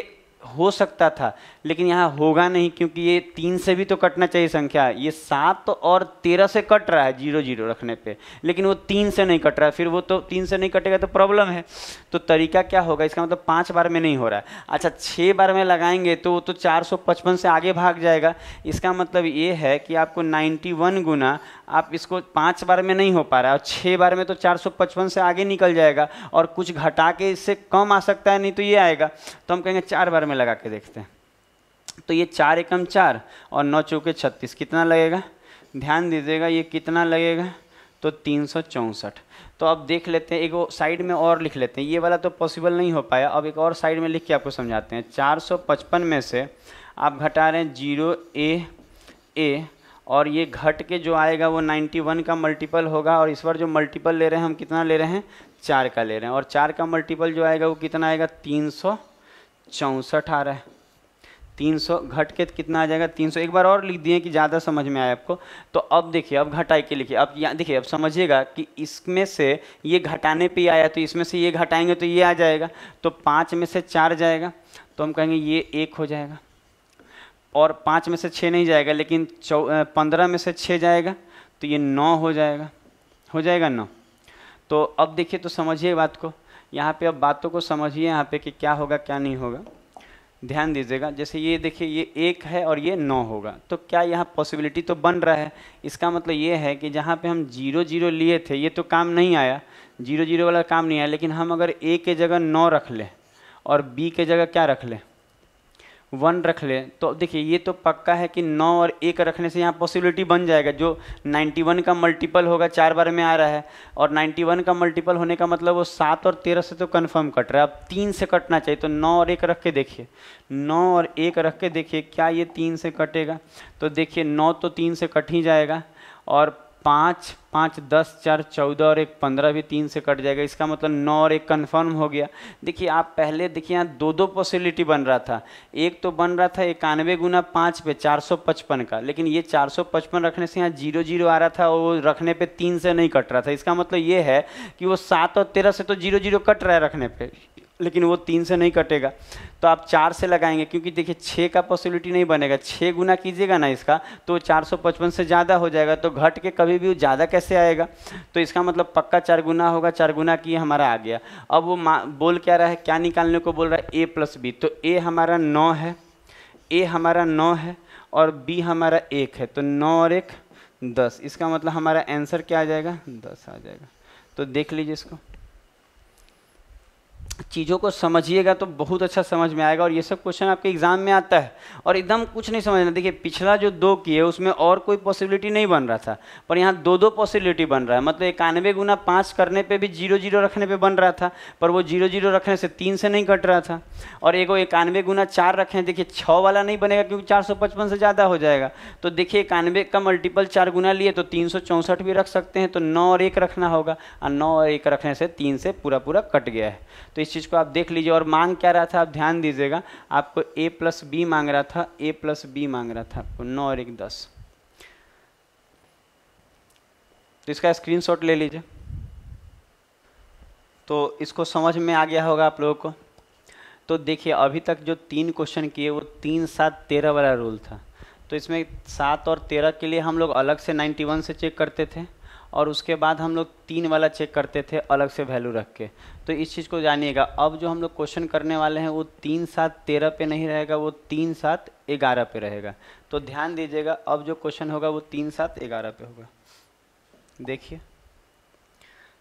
हो सकता था लेकिन यहाँ होगा नहीं क्योंकि ये तीन से भी तो कटना चाहिए संख्या ये सात और तेरह से कट रहा है जीरो जीरो रखने पे लेकिन वो तीन से नहीं कट रहा है फिर वो तो तीन से नहीं कटेगा तो प्रॉब्लम है तो तरीका क्या होगा इसका मतलब पाँच बार में नहीं हो रहा है अच्छा छः बार में लगाएंगे तो वो तो चार से आगे भाग जाएगा इसका मतलब ये है कि आपको नाइन्टी गुना आप इसको पाँच बार में नहीं हो पा रहा है और छः बार में तो चार से आगे निकल जाएगा और कुछ घटा के इससे कम आ सकता है नहीं तो ये आएगा तो हम कहेंगे चार बार में में लगा के देखते हैं तो ये चार एकम चार और नौ चौके छत्तीस कितना लगेगा ध्यान दीजिएगा ये कितना लगेगा तो तीन सौ चौंसठ तो अब देख लेते हैं एक साइड में और लिख लेते हैं ये वाला तो पॉसिबल नहीं हो पाया अब एक और साइड में लिख के आपको समझाते हैं चार सौ पचपन में से आप घटा रहे हैं जीरो ए ए और ये घट के जो आएगा वो 91 का मल्टीपल होगा और इस बार जो मल्टीपल ले रहे हैं हम कितना ले रहे हैं चार का ले रहे हैं और चार का मल्टीपल जो आएगा वो कितना आएगा तीन सौ चौंसठ आ रहा है तीन सौ घट के कितना आ जाएगा तीन सौ एक बार और लिख दिए कि ज़्यादा समझ में आए आपको तो अब देखिए अब घटाई के लिखिए अब यहाँ देखिए अब समझिएगा कि इसमें से ये घटाने पे आया तो इसमें से ये घटाएंगे तो ये आ जाएगा तो पाँच में से चार जाएगा तो हम कहेंगे ये एक हो जाएगा और पाँच में से छः नहीं जाएगा लेकिन चौ पंद्रह में से छः जाएगा तो ये नौ हो जाएगा हो जाएगा नौ तो अब देखिए तो समझिए बात को यहाँ पे अब बातों को समझिए यहाँ पे कि क्या होगा क्या नहीं होगा ध्यान दीजिएगा जैसे ये देखिए ये एक है और ये नौ होगा तो क्या यहाँ पॉसिबिलिटी तो बन रहा है इसका मतलब ये है कि जहाँ पे हम जीरो जीरो लिए थे ये तो काम नहीं आया जीरो जीरो वाला काम नहीं आया लेकिन हम अगर ए के जगह नौ रख लें और बी के जगह क्या रख लें वन रख लें तो देखिए ये तो पक्का है कि नौ और एक रखने से यहाँ पॉसिबिलिटी बन जाएगा जो 91 का मल्टीपल होगा चार बार में आ रहा है और 91 का मल्टीपल होने का मतलब वो सात और तेरह से तो कन्फर्म कट रहा है अब तीन से कटना चाहिए तो नौ और एक रख के देखिए नौ और एक रख के देखिए क्या ये तीन से कटेगा तो देखिए नौ तो तीन से कट ही जाएगा और पाँच पाँच दस चार चौदह और एक पंद्रह भी तीन से कट जाएगा इसका मतलब नौ और एक कन्फर्म हो गया देखिए आप पहले देखिए यहाँ दो दो पॉसिबिलिटी बन रहा था एक तो बन रहा था इक्यानवे गुना पाँच पे चार सौ पचपन का लेकिन ये चार सौ पचपन रखने से यहाँ जीरो जीरो आ रहा था और वो रखने पे तीन से नहीं कट रहा था इसका मतलब ये है कि वो सात और तेरह से तो जीरो जीरो कट रहा है रखने पर लेकिन वो तीन से नहीं कटेगा तो आप चार से लगाएंगे क्योंकि देखिए छः का पॉसिबिलिटी नहीं बनेगा छः गुना कीजिएगा ना इसका तो चार सौ पचपन से ज़्यादा हो जाएगा तो घट के कभी भी ज़्यादा कैसे आएगा तो इसका मतलब पक्का चार गुना होगा चार गुना किए हमारा आ गया अब वो बोल क्या रहा है क्या निकालने को बोल रहा है ए प्लस बी तो ए हमारा नौ है ए हमारा नौ है और बी हमारा एक है तो नौ और एक दस इसका मतलब हमारा आंसर क्या आ जाएगा दस आ जाएगा तो देख लीजिए इसको चीज़ों को समझिएगा तो बहुत अच्छा समझ में आएगा और ये सब क्वेश्चन आपके एग्जाम में आता है और एकदम कुछ नहीं समझना देखिए पिछला जो दो किए उसमें और कोई पॉसिबिलिटी नहीं बन रहा था पर यहाँ दो दो पॉसिबिलिटी बन रहा है मतलब इक्यानवे गुना पाँच करने पे भी जीरो जीरो रखने पे बन रहा था पर वो जीरो जीरो रखने से तीन से नहीं कट रहा था और एगो इक्यानवे गुना चार रखें देखिए छः वाला नहीं बनेगा क्योंकि चार सौ पचपन से ज़्यादा हो जाएगा तो देखिए इक्यानवे का मल्टीपल चार गुना लिए तो तीन सौ चौंसठ भी रख सकते हैं तो नौ और एक रखना होगा और नौ और एक रखने से तीन से पूरा पूरा कट गया है तो इस चीज़ को आप देख लीजिए और मांग क्या रहा था आप ध्यान दीजिएगा आपको ए प्लस बी मांग रहा था ए प्लस बी मांग रहा था आपको नौ और एक दस तो इसका स्क्रीनशॉट ले लीजिए तो इसको समझ में आ गया होगा आप लोगों को तो देखिए अभी तक जो तीन क्वेश्चन किए वो तीन सात तेरह वाला रूल था तो इसमें सात और तेरह के लिए हम लोग अलग से वन से चेक करते थे और उसके बाद हम लोग तीन वाला चेक करते थे अलग से वैल्यू रख के तो इस चीज़ को जानिएगा अब जो हम लोग क्वेश्चन करने वाले हैं वो तीन सात तेरह पे नहीं रहेगा वो तीन सात ग्यारह पे रहेगा तो ध्यान दीजिएगा अब जो क्वेश्चन होगा वो तीन सात ग्यारह पे होगा देखिए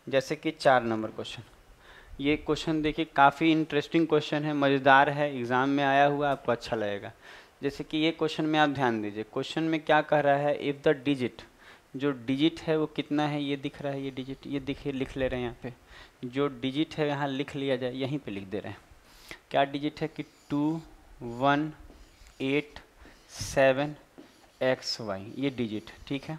जैसे कि चार नंबर क्वेश्चन ये क्वेश्चन देखिए काफ़ी इंटरेस्टिंग क्वेश्चन है मज़ेदार है एग्ज़ाम में आया हुआ आपको अच्छा लगेगा जैसे कि ये क्वेश्चन में आप ध्यान दीजिए क्वेश्चन में क्या कह रहा है इफ़ द डिजिट जो डिजिट है वो कितना है ये दिख रहा है ये डिजिट ये दिखे लिख ले रहे हैं यहाँ पे जो डिजिट है यहाँ लिख लिया जाए यहीं पे लिख दे रहे हैं क्या डिजिट है कि two one eight seven X Y ये डिजिट ठीक है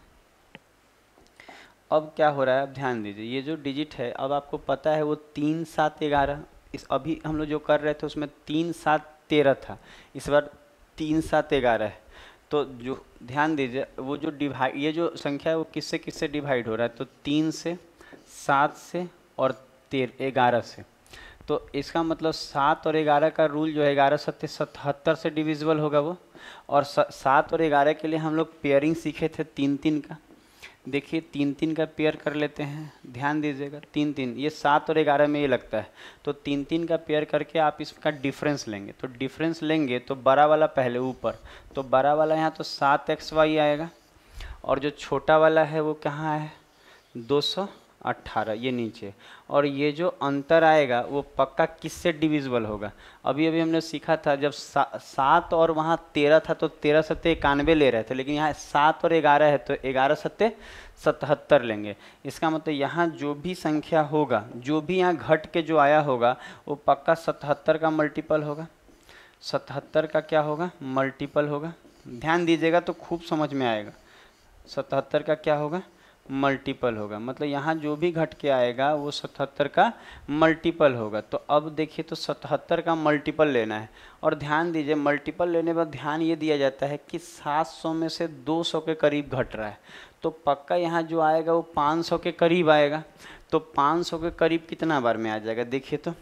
अब क्या हो रहा है अब ध्यान दीजिए ये जो डिजिट है अब आपको पता है वो तीन सात ग्यारह इस अभी हम लोग जो कर रहे थे उसमें तीन सात तेरह था इस बार तीन सात ग्यारह है तो जो ध्यान दीजिए वो जो डिवाइड ये जो संख्या है वो किससे किससे डिवाइड हो रहा है तो तीन से सात से और तेरह ग्यारह से तो इसका मतलब सात और ग्यारह का रूल जो है ग्यारह सत्य सतहत्तर से डिविजिबल होगा वो और सात और ग्यारह के लिए हम लोग पेयरिंग सीखे थे तीन तीन का देखिए तीन तीन का पेयर कर लेते हैं ध्यान दीजिएगा तीन तीन ये सात और ग्यारह में ये लगता है तो तीन तीन का पेयर करके आप इसका डिफरेंस लेंगे तो डिफरेंस लेंगे तो बड़ा वाला पहले ऊपर तो बड़ा वाला यहाँ तो सात एक्स वाई आएगा और जो छोटा वाला है वो कहाँ है दो सौ अट्ठारह ये नीचे और ये जो अंतर आएगा वो पक्का किससे डिविजिबल होगा अभी अभी हमने सीखा था जब सा, सात और वहाँ तेरह था तो तेरह सत्ते इक्यानवे ले रहे थे लेकिन यहाँ सात और ग्यारह है तो ग्यारह सत्ते सतहत्तर लेंगे इसका मतलब यहाँ जो भी संख्या होगा जो भी यहाँ घट के जो आया होगा वो पक्का सतहत्तर का मल्टीपल होगा सतहत्तर का क्या होगा मल्टीपल होगा ध्यान दीजिएगा तो खूब समझ में आएगा सतहत्तर का क्या होगा मल्टीपल होगा मतलब यहाँ जो भी घट के आएगा वो सतहत्तर का मल्टीपल होगा तो अब देखिए तो सतहत्तर का मल्टीपल लेना है और ध्यान दीजिए मल्टीपल लेने पर ध्यान ये दिया जाता है कि 700 में से 200 के करीब घट रहा है तो पक्का यहाँ जो आएगा वो 500 के करीब आएगा तो 500 के करीब कितना बार में आ जाएगा देखिए तो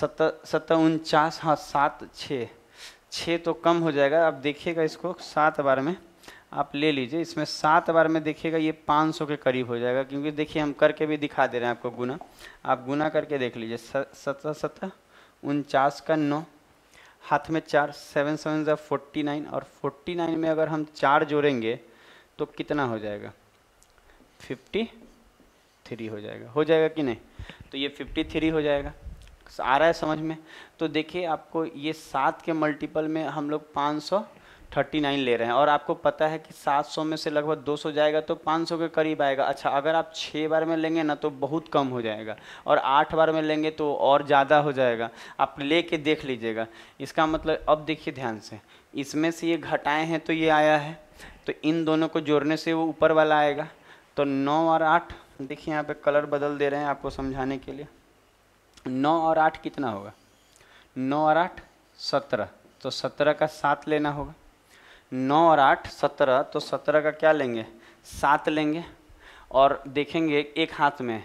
सत सत उनचास हाँ सात छः छः तो कम हो जाएगा अब देखिएगा इसको सात बार में आप ले लीजिए इसमें सात बार में देखिएगा ये 500 के करीब हो जाएगा क्योंकि देखिए हम करके भी दिखा दे रहे हैं आपको गुना आप गुना करके देख लीजिए सत्रह सत्रह उनचास का नौ हाथ में चार सेवन सेवन जब फोर्टी नाइन और फोर्टी नाइन में अगर हम चार जोड़ेंगे तो कितना हो जाएगा फिफ्टी थ्री हो जाएगा हो जाएगा कि नहीं तो ये फिफ्टी थ्री हो जाएगा आ रहा है समझ में तो देखिए आपको ये सात के मल्टीपल में हम लोग पाँच सौ थर्टी नाइन ले रहे हैं और आपको पता है कि सात सौ में से लगभग दो सौ जाएगा तो पाँच सौ के करीब आएगा अच्छा अगर आप छः बार में लेंगे ना तो बहुत कम हो जाएगा और आठ बार में लेंगे तो और ज़्यादा हो जाएगा आप ले कर देख लीजिएगा इसका मतलब अब देखिए ध्यान से इसमें से ये घटाए हैं तो ये आया है तो इन दोनों को जोड़ने से वो ऊपर वाला आएगा तो नौ और आठ देखिए यहाँ पे कलर बदल दे रहे हैं आपको समझाने के लिए नौ और आठ कितना होगा नौ और आठ सत्रह तो सत्रह का सात लेना होगा नौ और आठ सत्रह तो सत्रह का क्या लेंगे सात लेंगे और देखेंगे एक हाथ में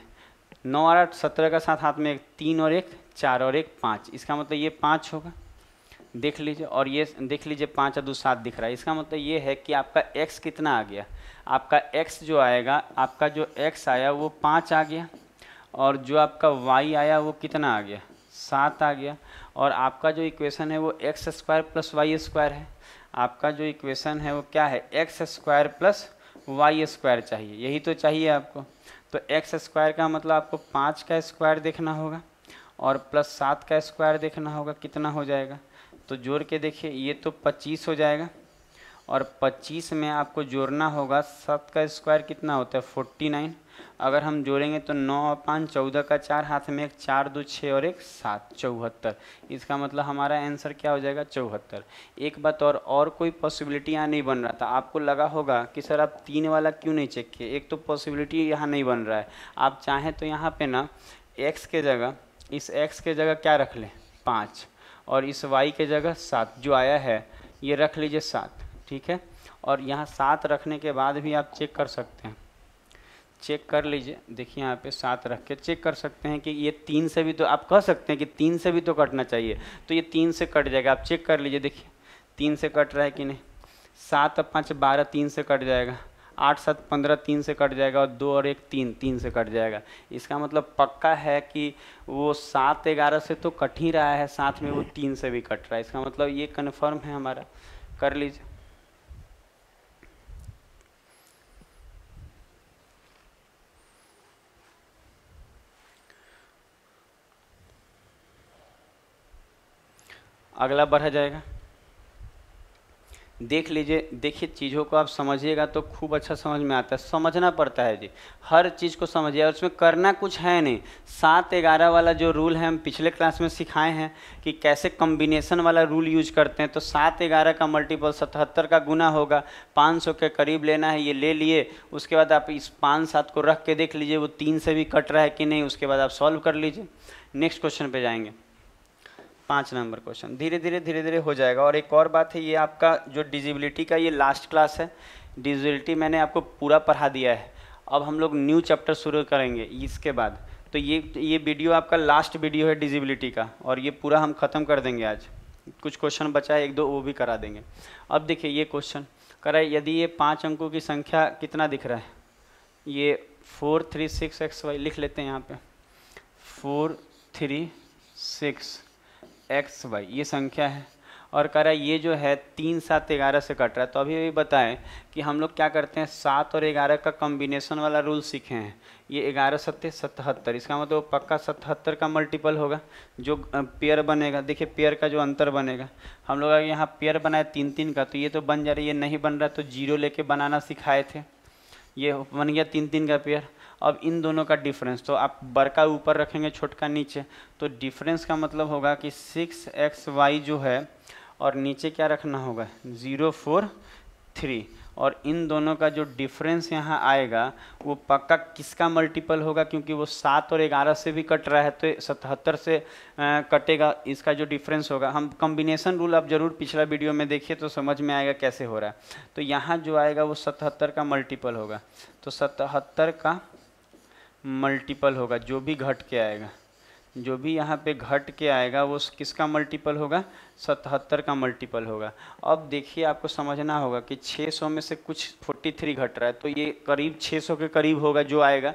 नौ और आठ सत्रह का साथ हाथ में एक तीन और एक चार और एक पाँच इसका मतलब ये पाँच होगा देख लीजिए और ये देख लीजिए पाँच और दो सात दिख रहा है इसका मतलब ये है कि आपका एक्स कितना आ गया आपका एक्स जो आएगा आपका जो एक्स आया वो पाँच आ गया और जो आपका वाई आया वो कितना आ गया सात आ गया और आपका जो इक्वेशन है वो X square plus Y square है आपका जो इक्वेशन है वो क्या है X square plus Y square चाहिए यही तो चाहिए आपको तो एक्स स्क्वायर का मतलब आपको पाँच का स्क्वायर देखना होगा और प्लस सात का स्क्वायर देखना होगा कितना हो जाएगा तो जोड़ के देखिए ये तो पच्चीस हो जाएगा और पच्चीस में आपको जोड़ना होगा सात का स्क्वायर कितना होता है फोर्टी नाइन अगर हम जोड़ेंगे तो नौ और पाँच चौदह का चार हाथ में एक चार दो छः और एक सात चौहत्तर इसका मतलब हमारा आंसर क्या हो जाएगा चौहत्तर एक बात और और कोई पॉसिबिलिटी यहाँ नहीं बन रहा था आपको लगा होगा कि सर आप तीन वाला क्यों नहीं चेक किए एक तो पॉसिबिलिटी यहाँ नहीं बन रहा है आप चाहें तो यहाँ पर ना एक्स के जगह इस एक्स के जगह क्या रख लें पाँच और इस वाई के जगह सात जो आया है ये रख लीजिए सात ठीक है और यहाँ सात रखने के बाद भी आप चेक कर सकते हैं चेक कर लीजिए देखिए यहाँ पे सात रख के चेक कर सकते हैं कि ये तीन से भी तो आप कह सकते हैं कि तीन से भी तो कटना चाहिए तो ये तीन से कट जाएगा आप चेक कर लीजिए देखिए तीन से कट रहा है कि नहीं सात और पाँच बारह तीन से कट जाएगा आठ सात पंद्रह तीन से कट जाएगा और दो और एक तीन तीन से कट जाएगा इसका मतलब पक्का है कि वो सात ग्यारह से तो कट ही रहा है साथ में वो तीन से भी कट रहा है इसका मतलब ये कन्फर्म है हमारा कर लीजिए अगला बढ़ा जाएगा देख लीजिए देखिए चीज़ों को आप समझिएगा तो खूब अच्छा समझ में आता है समझना पड़ता है जी हर चीज़ को समझिए और उसमें करना कुछ है नहीं सात ग्यारह वाला जो रूल है हम पिछले क्लास में सिखाए हैं कि कैसे कम्बिनेसन वाला रूल यूज करते हैं तो सात ग्यारह का मल्टीपल सतहत्तर का गुना होगा पाँच सौ के करीब लेना है ये ले लिए उसके बाद आप इस पाँच सात को रख के देख लीजिए वो तीन से भी कट रहा है कि नहीं उसके बाद आप सॉल्व कर लीजिए नेक्स्ट क्वेश्चन पर जाएंगे पाँच नंबर क्वेश्चन धीरे धीरे धीरे धीरे हो जाएगा और एक और बात है ये आपका जो डिजिबिलिटी का ये लास्ट क्लास है डिजिबिलिटी मैंने आपको पूरा पढ़ा दिया है अब हम लोग न्यू चैप्टर शुरू करेंगे इसके बाद तो ये ये वीडियो आपका लास्ट वीडियो है डिजिबिलिटी का और ये पूरा हम ख़त्म कर देंगे आज कुछ क्वेश्चन बचा है एक दो वो भी करा देंगे अब देखिए ये क्वेश्चन करा है यदि ये पाँच अंकों की संख्या कितना दिख रहा है ये four three six X Y लिख लेते हैं यहाँ पे four three six X Y ये संख्या है और कह रहा है ये जो है तीन सात ग्यारह से कट रहा है तो अभी अभी बताएं कि हम लोग क्या करते हैं सात और ग्यारह का कम्बिनेशन वाला रूल सीखे हैं ये ग्यारह सत्य सतहत्तर इसका मतलब पक्का सतहत्तर का मल्टीपल होगा जो पेयर बनेगा देखिए पेयर का जो अंतर बनेगा हम लोग अगर यहाँ पेयर बनाए तीन तीन का तो ये तो बन जा रही है नहीं बन रहा तो जीरो लेके बनाना सिखाए थे ये बन गया तीन तीन का पेयर अब इन दोनों का डिफरेंस तो आप बड़का ऊपर रखेंगे छोटका नीचे तो डिफरेंस का मतलब होगा कि सिक्स एक्स वाई जो है और नीचे क्या रखना होगा ज़ीरो फोर थ्री और इन दोनों का जो डिफरेंस यहाँ आएगा वो पक्का किसका मल्टीपल होगा क्योंकि वो सात और ग्यारह से भी कट रहा है तो सतहत्तर से आ, कटेगा इसका जो डिफरेंस होगा हम कॉम्बिनेशन रूल आप ज़रूर पिछला वीडियो में देखिए तो समझ में आएगा कैसे हो रहा है तो यहाँ जो आएगा वो सतहत्तर का मल्टीपल होगा तो सतहत्तर का मल्टीपल होगा जो भी घट के आएगा जो भी यहाँ पे घट के आएगा वो किसका मल्टीपल होगा सतहत्तर का मल्टीपल होगा अब देखिए आपको समझना होगा कि 600 में से कुछ 43 घट रहा है तो ये करीब 600 के करीब होगा जो आएगा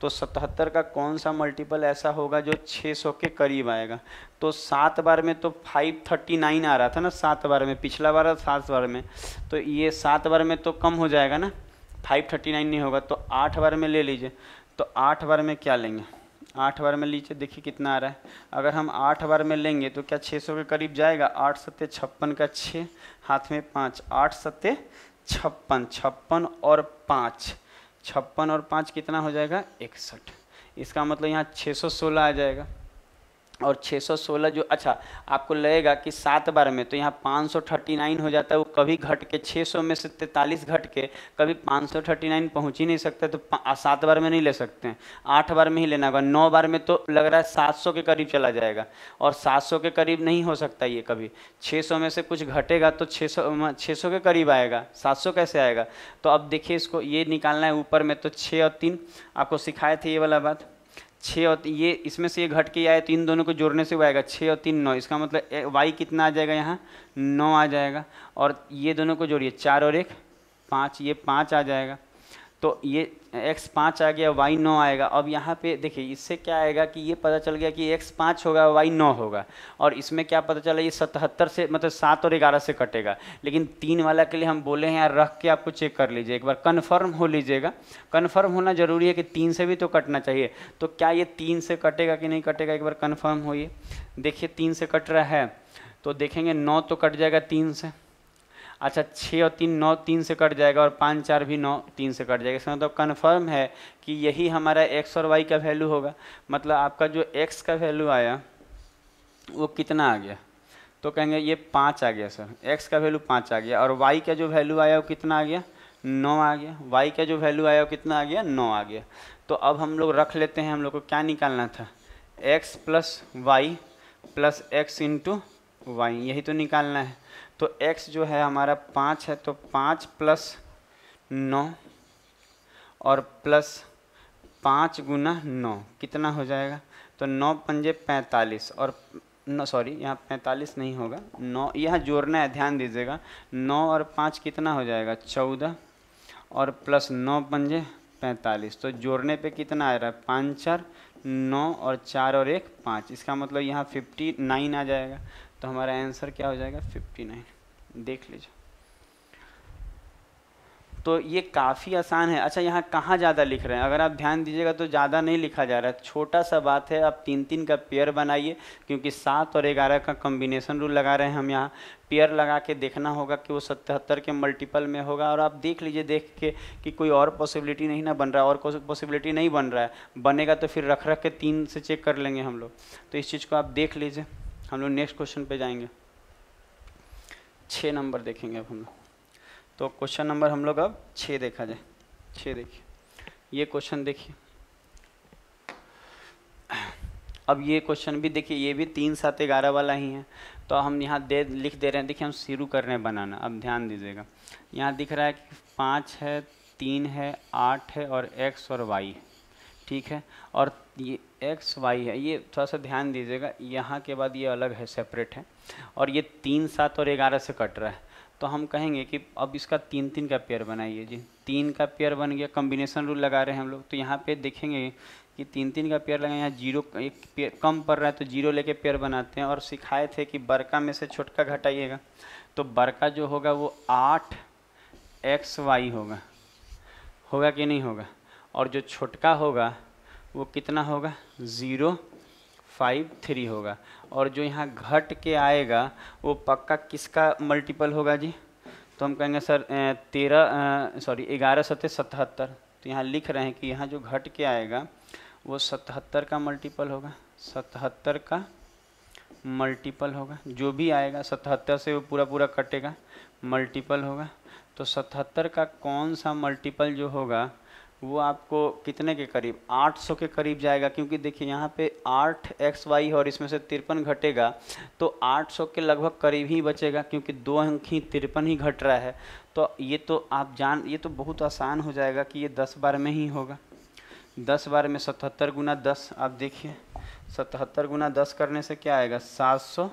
तो सतहत्तर का कौन सा मल्टीपल ऐसा होगा जो 600 के करीब आएगा तो सात बार में तो 539 आ रहा था ना सात बार में पिछला बार और सात बार में तो ये सात बार में तो कम हो जाएगा ना फाइव नहीं होगा तो आठ बार में ले लीजिए तो आठ बार में क्या लेंगे आठ बार में लीजिए देखिए कितना आ रहा है अगर हम आठ बार में लेंगे तो क्या सौ के करीब जाएगा आठ सत्य छप्पन का छः हाथ में पाँच आठ सत्य छप्पन छप्पन और पाँच छप्पन और पाँच कितना हो जाएगा इकसठ इसका मतलब यहाँ 616 आ जाएगा और 616 जो अच्छा आपको लगेगा कि सात बार में तो यहाँ 539 हो जाता है वो कभी घट के 600 में से तैंतालीस घट के कभी 539 पहुँच ही नहीं सकते तो सात बार में नहीं ले सकते हैं आठ बार में ही लेना होगा नौ बार में तो लग रहा है 700 के करीब चला जाएगा और 700 के करीब नहीं हो सकता ये कभी 600 में से कुछ घटेगा तो छः सौ के करीब आएगा सौ कैसे आएगा तो अब देखिए इसको ये निकालना है ऊपर में तो छः और तीन आपको सिखाए थे ये वाला बात छः और ये इसमें से ये घट के आए तो इन दोनों को जोड़ने से वो आएगा छः और तीन नौ इसका मतलब वाई कितना आ जाएगा यहाँ नौ आ जाएगा और ये दोनों को जोड़िए चार और एक पाँच ये पाँच आ जाएगा तो ये x पाँच आ गया y नौ आएगा अब यहाँ पे देखिए इससे क्या आएगा कि ये पता चल गया कि x पाँच होगा y नौ होगा और इसमें क्या पता चला ये सतहत्तर से मतलब सात और ग्यारह से कटेगा लेकिन तीन वाला के लिए हम बोले हैं यार रख के आपको चेक कर लीजिए एक बार कन्फर्म हो लीजिएगा कन्फर्म होना ज़रूरी है कि तीन से भी तो कटना चाहिए तो क्या ये तीन से कटेगा कि नहीं कटेगा एक बार कन्फर्म होइए देखिए तीन से कट रहा है तो देखेंगे नौ तो कट जाएगा तीन से अच्छा छः और तीन नौ तीन से कट जाएगा और पाँच चार भी नौ तीन से कट जाएगा इसमें मतलब तो कन्फर्म है कि यही हमारा एक्स और वाई का वैल्यू होगा मतलब आपका जो एक्स का वैल्यू आया वो कितना आ गया तो कहेंगे ये पाँच आ गया सर एक्स का वैल्यू पाँच आ गया और वाई का जो वैल्यू आया वो कितना आ गया नौ आ गया वाई का जो वैल्यू आया वो कितना आ गया नौ आ गया तो अब हम लोग रख लेते हैं हम लोग को क्या निकालना था X plus Y plus X into Y यही तो निकालना है तो x जो है हमारा पाँच है तो पाँच प्लस नौ और प्लस पाँच गुना नौ कितना हो जाएगा तो नौ पंजे पैंतालीस और नौ सॉरी यहाँ पैंतालीस नहीं होगा नौ यहाँ जोड़ना है ध्यान दीजिएगा नौ और पाँच कितना हो जाएगा चौदह और प्लस नौ पंजे पैंतालीस तो जोड़ने पे कितना आ रहा है पाँच चार नौ और चार और एक पाँच इसका मतलब यहाँ फिफ्टी नाइन आ जाएगा तो हमारा आंसर क्या हो जाएगा फिफ्टी नाइन देख लीजिए तो ये काफ़ी आसान है अच्छा यहाँ कहाँ ज़्यादा लिख रहे हैं अगर आप ध्यान दीजिएगा तो ज़्यादा नहीं लिखा जा रहा है छोटा सा बात है आप तीन तीन का पेयर बनाइए क्योंकि सात और ग्यारह का कॉम्बिनेशन रूल लगा रहे हैं हम यहाँ पेयर लगा के देखना होगा कि वो सतहत्तर के मल्टीपल में होगा और आप देख लीजिए देख के कि कोई और पॉसिबिलिटी नहीं ना बन रहा है और कोई पॉसिबिलिटी नहीं बन रहा है बनेगा तो फिर रख रख के तीन से चेक कर लेंगे हम लोग तो इस चीज़ को आप देख लीजिए हम लोग नेक्स्ट क्वेश्चन पर जाएंगे छः नंबर देखेंगे अब हम लोग तो क्वेश्चन नंबर हम लोग अब छः देखा जाए छः देखिए ये क्वेश्चन देखिए अब ये क्वेश्चन भी देखिए ये भी तीन सात ग्यारह वाला ही है तो हम यहाँ दे लिख दे रहे हैं देखिए हम शुरू कर रहे हैं बनाना अब ध्यान दीजिएगा यहाँ दिख रहा है कि पाँच है तीन है आठ है और एक्स और वाई है ठीक है और ये एक्स वाई है ये थोड़ा सा ध्यान दीजिएगा यहाँ के बाद ये अलग है सेपरेट है और ये तीन सात और ग्यारह से कट रहा है तो हम कहेंगे कि अब इसका तीन तीन का पेयर बनाइए जी तीन का पेयर बन गया कम्बिनेशन रूल लगा रहे हैं हम लोग तो यहाँ पे देखेंगे कि तीन तीन का पेयर लगाए यहाँ जीरो एक पेयर कम पड़ रहा है तो जीरो लेके पेयर बनाते हैं और सिखाए थे कि बरका में से छोटका घटाइएगा तो बरका जो होगा वो आठ एक्स वाई होगा होगा कि नहीं होगा और जो छोटका होगा वो कितना होगा ज़ीरो फाइव थ्री होगा और जो यहाँ घट के आएगा वो पक्का किसका मल्टीपल होगा जी तो हम कहेंगे सर तेरह सॉरी ग्यारह सत्य सतहत्तर तो यहाँ लिख रहे हैं कि यहाँ जो घट के आएगा वो सतहत्तर का मल्टीपल होगा सतहत्तर का मल्टीपल होगा जो भी आएगा सतहत्तर से वो पूरा पूरा कटेगा मल्टीपल होगा तो सतहत्तर का कौन सा मल्टीपल जो होगा वो आपको कितने के करीब 800 के करीब जाएगा क्योंकि देखिए यहाँ पे आठ एक्स वाई और इसमें से तिरपन घटेगा तो 800 के लगभग करीब ही बचेगा क्योंकि दो अंक ही तिरपन ही घट रहा है तो ये तो आप जान ये तो बहुत आसान हो जाएगा कि ये दस बार में ही होगा दस बार में सतहत्तर गुना दस आप देखिए सतहत्तर गुना दस करने से क्या आएगा सात सौ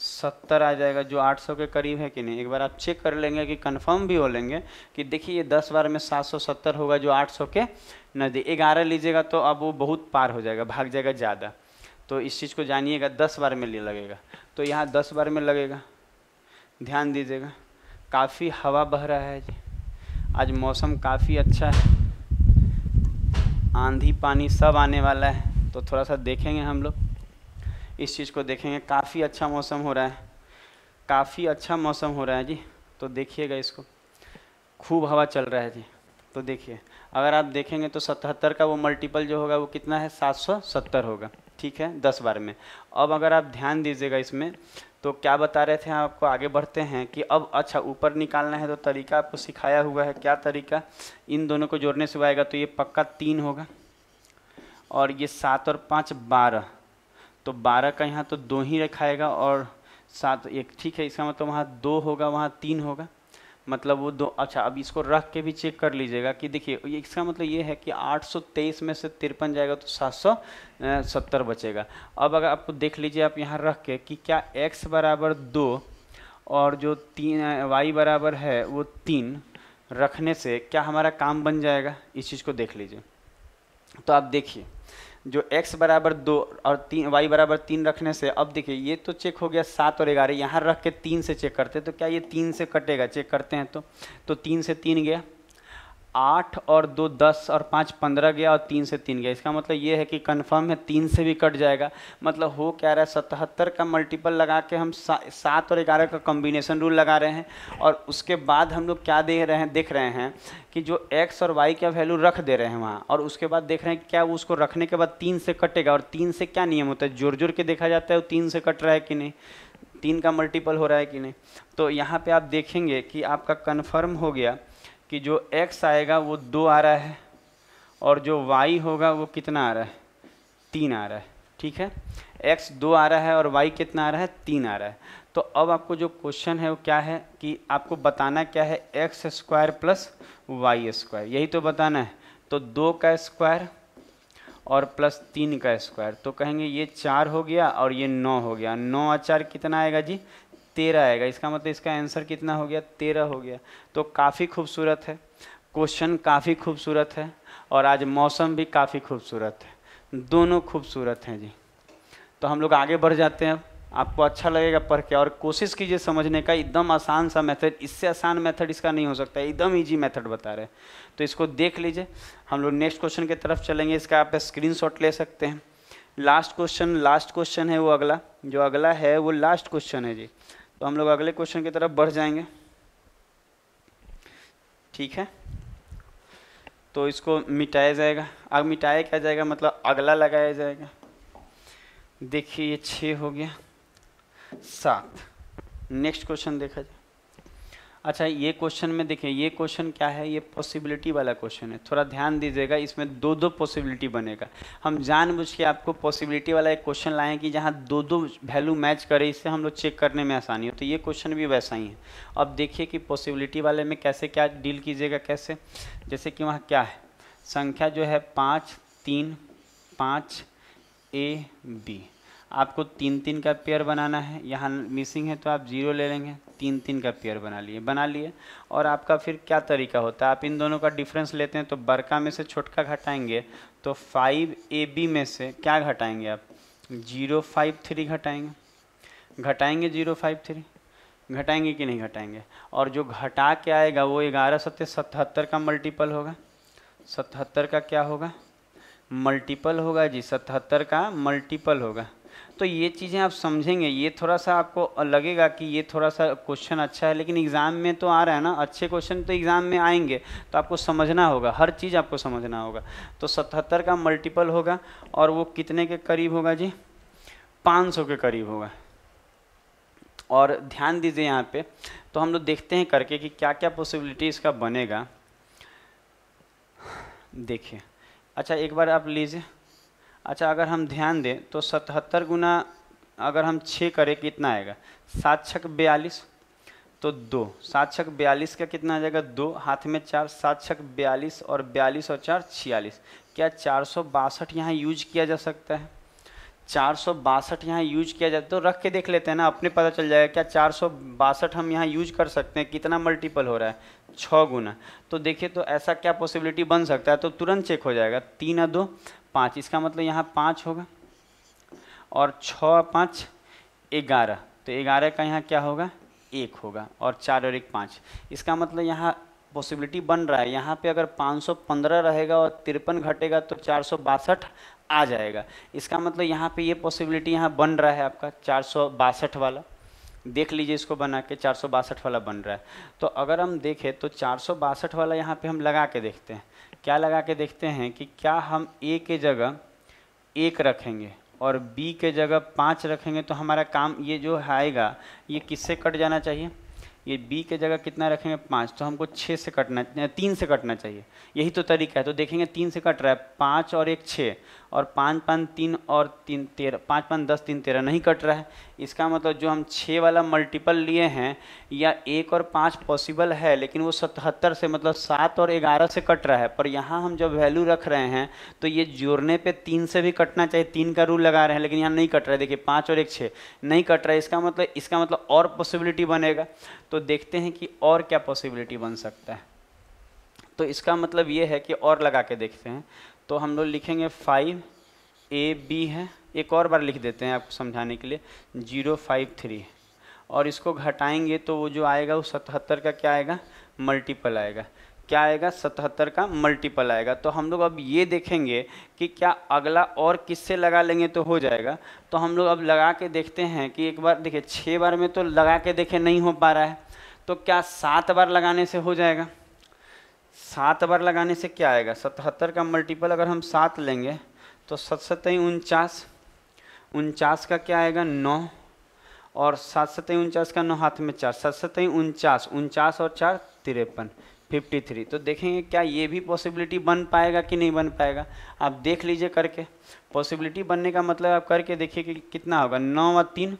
सत्तर आ जाएगा जो आठ सौ के करीब है कि नहीं एक बार आप चेक कर लेंगे कि कंफर्म भी हो लेंगे कि देखिए ये दस बार में सात सौ सत्तर होगा जो आठ सौ के नज़दीक ग्यारह लीजिएगा तो अब वो बहुत पार हो जाएगा भाग जाएगा ज़्यादा तो इस चीज़ को जानिएगा दस बार में ले लगेगा तो यहाँ दस बार में लगेगा ध्यान दीजिएगा काफ़ी हवा बह रहा है जी आज मौसम काफ़ी अच्छा है आंधी पानी सब आने वाला है तो थोड़ा सा देखेंगे हम लोग इस चीज़ को देखेंगे काफ़ी अच्छा मौसम हो रहा है काफ़ी अच्छा मौसम हो रहा है जी तो देखिएगा इसको खूब हवा चल रहा है जी तो देखिए अगर आप देखेंगे तो सतहत्तर का वो मल्टीपल जो होगा वो कितना है सात सौ सत्तर होगा ठीक है दस बार में अब अगर आप ध्यान दीजिएगा इसमें तो क्या बता रहे थे आपको आगे बढ़ते हैं कि अब अच्छा ऊपर निकालना है तो तरीका आपको सिखाया हुआ है क्या तरीका इन दोनों को जोड़ने से आएगा तो ये पक्का तीन होगा और ये सात और पाँच बारह तो बारह का यहाँ तो दो ही रखाएगा और सात एक ठीक है इसका मतलब वहाँ दो होगा वहाँ तीन होगा मतलब वो दो अच्छा अब इसको रख के भी चेक कर लीजिएगा कि देखिए इसका मतलब ये है कि 823 में से तिरपन जाएगा तो 770 बचेगा अब अगर आपको देख लीजिए आप यहाँ रख के कि क्या x बराबर दो और जो तीन y बराबर है वो तीन रखने से क्या हमारा काम बन जाएगा इस चीज़ को देख लीजिए तो आप देखिए जो x बराबर दो और तीन वाई बराबर तीन रखने से अब देखिए ये तो चेक हो गया सात और ग्यारह यहाँ रख के तीन से चेक करते तो क्या ये तीन से कटेगा चेक करते हैं तो तो तीन से तीन गया आठ और दो दस और पाँच पंद्रह गया और तीन से तीन गया इसका मतलब ये है कि कन्फर्म है तीन से भी कट जाएगा मतलब हो क्या रहा है सतहत्तर का मल्टीपल लगा के हम सा, सात और ग्यारह का कॉम्बिनेशन रूल लगा रहे हैं और उसके बाद हम लोग क्या दे रहे हैं देख रहे हैं कि जो एक्स और वाई का वैल्यू रख दे रहे हैं वहाँ और उसके बाद देख रहे हैं क्या उसको रखने के बाद तीन से कटेगा और तीन से क्या नियम होता है जोर जोर के देखा जाता है वो तीन से कट रहा है कि नहीं तीन का मल्टीपल हो रहा है कि नहीं तो यहाँ पर आप देखेंगे कि आपका कन्फर्म हो गया कि जो x आएगा वो दो आ रहा है और जो y होगा वो कितना आ रहा है तीन आ रहा है ठीक है x दो आ रहा है और y कितना आ रहा है तीन आ रहा है तो अब आपको जो क्वेश्चन है वो क्या है कि आपको बताना क्या है X square plus Y square यही तो बताना है तो दो का स्क्वायर और प्लस तीन का स्क्वायर तो कहेंगे ये चार हो गया और ये नौ हो गया नौ आचार कितना आएगा जी तेरह आएगा इसका मतलब इसका आंसर कितना हो गया तेरह हो गया तो काफ़ी खूबसूरत है क्वेश्चन काफ़ी खूबसूरत है और आज मौसम भी काफ़ी खूबसूरत है दोनों खूबसूरत हैं जी तो हम लोग आगे बढ़ जाते हैं आपको अच्छा लगेगा पढ़ के और कोशिश कीजिए समझने का एकदम आसान सा मेथड इससे आसान मेथड इसका नहीं हो सकता एकदम ईजी मेथड बता रहे हैं तो इसको देख लीजिए हम लोग नेक्स्ट क्वेश्चन की तरफ चलेंगे इसका आप स्क्रीनशॉट ले सकते हैं लास्ट क्वेश्चन लास्ट क्वेश्चन है वो अगला जो अगला है वो लास्ट क्वेश्चन है जी तो हम लोग अगले क्वेश्चन की तरफ बढ़ जाएंगे ठीक है तो इसको मिटाया जाएगा अब मिटाया क्या जाएगा मतलब अगला लगाया जाएगा देखिए ये छ हो गया सात नेक्स्ट क्वेश्चन देखा जाए अच्छा ये क्वेश्चन में देखिए ये क्वेश्चन क्या है ये पॉसिबिलिटी वाला क्वेश्चन है थोड़ा ध्यान दीजिएगा इसमें दो दो पॉसिबिलिटी बनेगा हम जानबूझ के आपको पॉसिबिलिटी वाला एक क्वेश्चन लाएँ कि जहाँ दो दो वैल्यू मैच करें इससे हम लोग चेक करने में आसानी हो तो ये क्वेश्चन भी वैसा ही है अब देखिए कि पॉसिबिलिटी वाले में कैसे क्या डील कीजिएगा कैसे जैसे कि वहाँ क्या है संख्या जो है पाँच तीन पाँच ए बी आपको तीन तीन का पेयर बनाना है यहाँ मिसिंग है तो आप जीरो ले लेंगे तीन तीन का पेयर बना लिए बना लिए और आपका फिर क्या तरीका होता है आप इन दोनों का डिफरेंस लेते हैं तो बरका में से छोटका घटाएंगे तो फाइव ए बी में से क्या घटाएंगे आप जीरो फाइव थ्री घटाएंगे घटाएंगे जीरो फाइव थ्री घटाएंगे कि नहीं घटाएंगे और जो घटा के आएगा वो ग्यारह सत्य सतहत्तर का मल्टीपल होगा सतहत्तर का क्या होगा मल्टीपल होगा जी सतहत्तर का मल्टीपल होगा तो ये चीज़ें आप समझेंगे ये थोड़ा सा आपको लगेगा कि ये थोड़ा सा क्वेश्चन अच्छा है लेकिन एग्ज़ाम में तो आ रहा है ना अच्छे क्वेश्चन तो एग्ज़ाम में आएंगे तो आपको समझना होगा हर चीज़ आपको समझना होगा तो सतहत्तर का मल्टीपल होगा और वो कितने के करीब होगा जी पाँच के करीब होगा और ध्यान दीजिए यहाँ पे तो हम लोग देखते हैं करके कि क्या क्या पॉसिबिलिटी इसका बनेगा देखिए अच्छा एक बार आप लीजिए अच्छा अगर हम ध्यान दें तो सतहत्तर गुना अगर हम छः करें कितना आएगा सात छक बयालीस तो दो सात छक बयालीस का कितना आ जाएगा दो हाथ में चार सात छक बयालीस और बयालीस और चार छियालीस क्या चार सौ बासठ यहाँ यूज किया जा सकता है चार सौ बासठ यहाँ यूज किया जाता है तो रख के देख लेते हैं ना अपने पता चल जाएगा क्या चार सौ बासठ हम यहाँ यूज कर सकते हैं कितना मल्टीपल हो रहा है छः गुना तो देखिए तो ऐसा क्या पॉसिबिलिटी बन सकता है तो तुरंत चेक हो जाएगा तीन दो पाँच इसका मतलब यहाँ पाँच होगा और छः पाँच ग्यारह तो ग्यारह का यहाँ क्या होगा एक होगा और चार और एक पाँच इसका मतलब यहाँ पॉसिबिलिटी बन रहा है यहाँ पे अगर 515 रहेगा और तिरपन घटेगा तो चार आ जाएगा इसका मतलब यहाँ पे ये पॉसिबिलिटी यहाँ बन रहा है आपका चार वाला देख लीजिए इसको बना के चार वाला बन रहा है तो अगर हम देखें तो चार वाला यहाँ पे हम लगा के देखते हैं क्या लगा के देखते हैं कि क्या हम ए के जगह एक रखेंगे और बी के जगह पाँच रखेंगे तो हमारा काम ये जो आएगा ये किससे कट जाना चाहिए ये बी के जगह कितना रखेंगे पाँच तो हमको छः से कटना तीन से कटना चाहिए यही तो तरीका है तो देखेंगे तीन से कट रहा है पाँच और एक छः और पाँच पाँच तीन और तीन तेरह पाँच पाँच दस तीन तेरह नहीं कट रहा है इसका मतलब जो हम छः वाला मल्टीपल लिए हैं या एक और पाँच पॉसिबल है लेकिन वो सतहत्तर से मतलब सात और ग्यारह से कट रहा है पर यहाँ हम जब वैल्यू रख रहे हैं तो ये जोड़ने पे तीन से भी कटना चाहिए तीन का रूल लगा रहे हैं लेकिन यहाँ नहीं कट रहा है देखिए पाँच और एक छः नहीं कट रहा है इसका मतलब इसका मतलब और पॉसिबिलिटी बनेगा तो देखते हैं कि और क्या पॉसिबिलिटी बन सकता है तो इसका मतलब ये है कि और लगा के देखते हैं तो हम लोग लिखेंगे फाइव ए बी है एक और बार लिख देते हैं आपको समझाने के लिए जीरो फाइव थ्री और इसको घटाएंगे तो वो जो आएगा वो सतहत्तर का क्या आएगा मल्टीपल आएगा क्या आएगा सतहत्तर का मल्टीपल आएगा तो हम लोग अब ये देखेंगे कि क्या अगला और किससे लगा लेंगे तो हो जाएगा तो हम लोग अब लगा के देखते हैं कि एक बार देखिए छः बार में तो लगा के देखे नहीं हो पा रहा है तो क्या सात बार लगाने से हो जाएगा सात बार लगाने से क्या आएगा सतहत्तर का मल्टीपल अगर हम सात लेंगे तो सत सतई उनचास उनचास का क्या आएगा नौ और सात सतई उनचास का नौ हाथ में चार सत सतई उनचास उनचास और चार तिरपन फिफ्टी थ्री तो देखेंगे क्या ये भी पॉसिबिलिटी बन पाएगा कि नहीं बन पाएगा आप देख लीजिए करके पॉसिबिलिटी बनने का मतलब आप करके देखिए कि कितना होगा नौ और तीन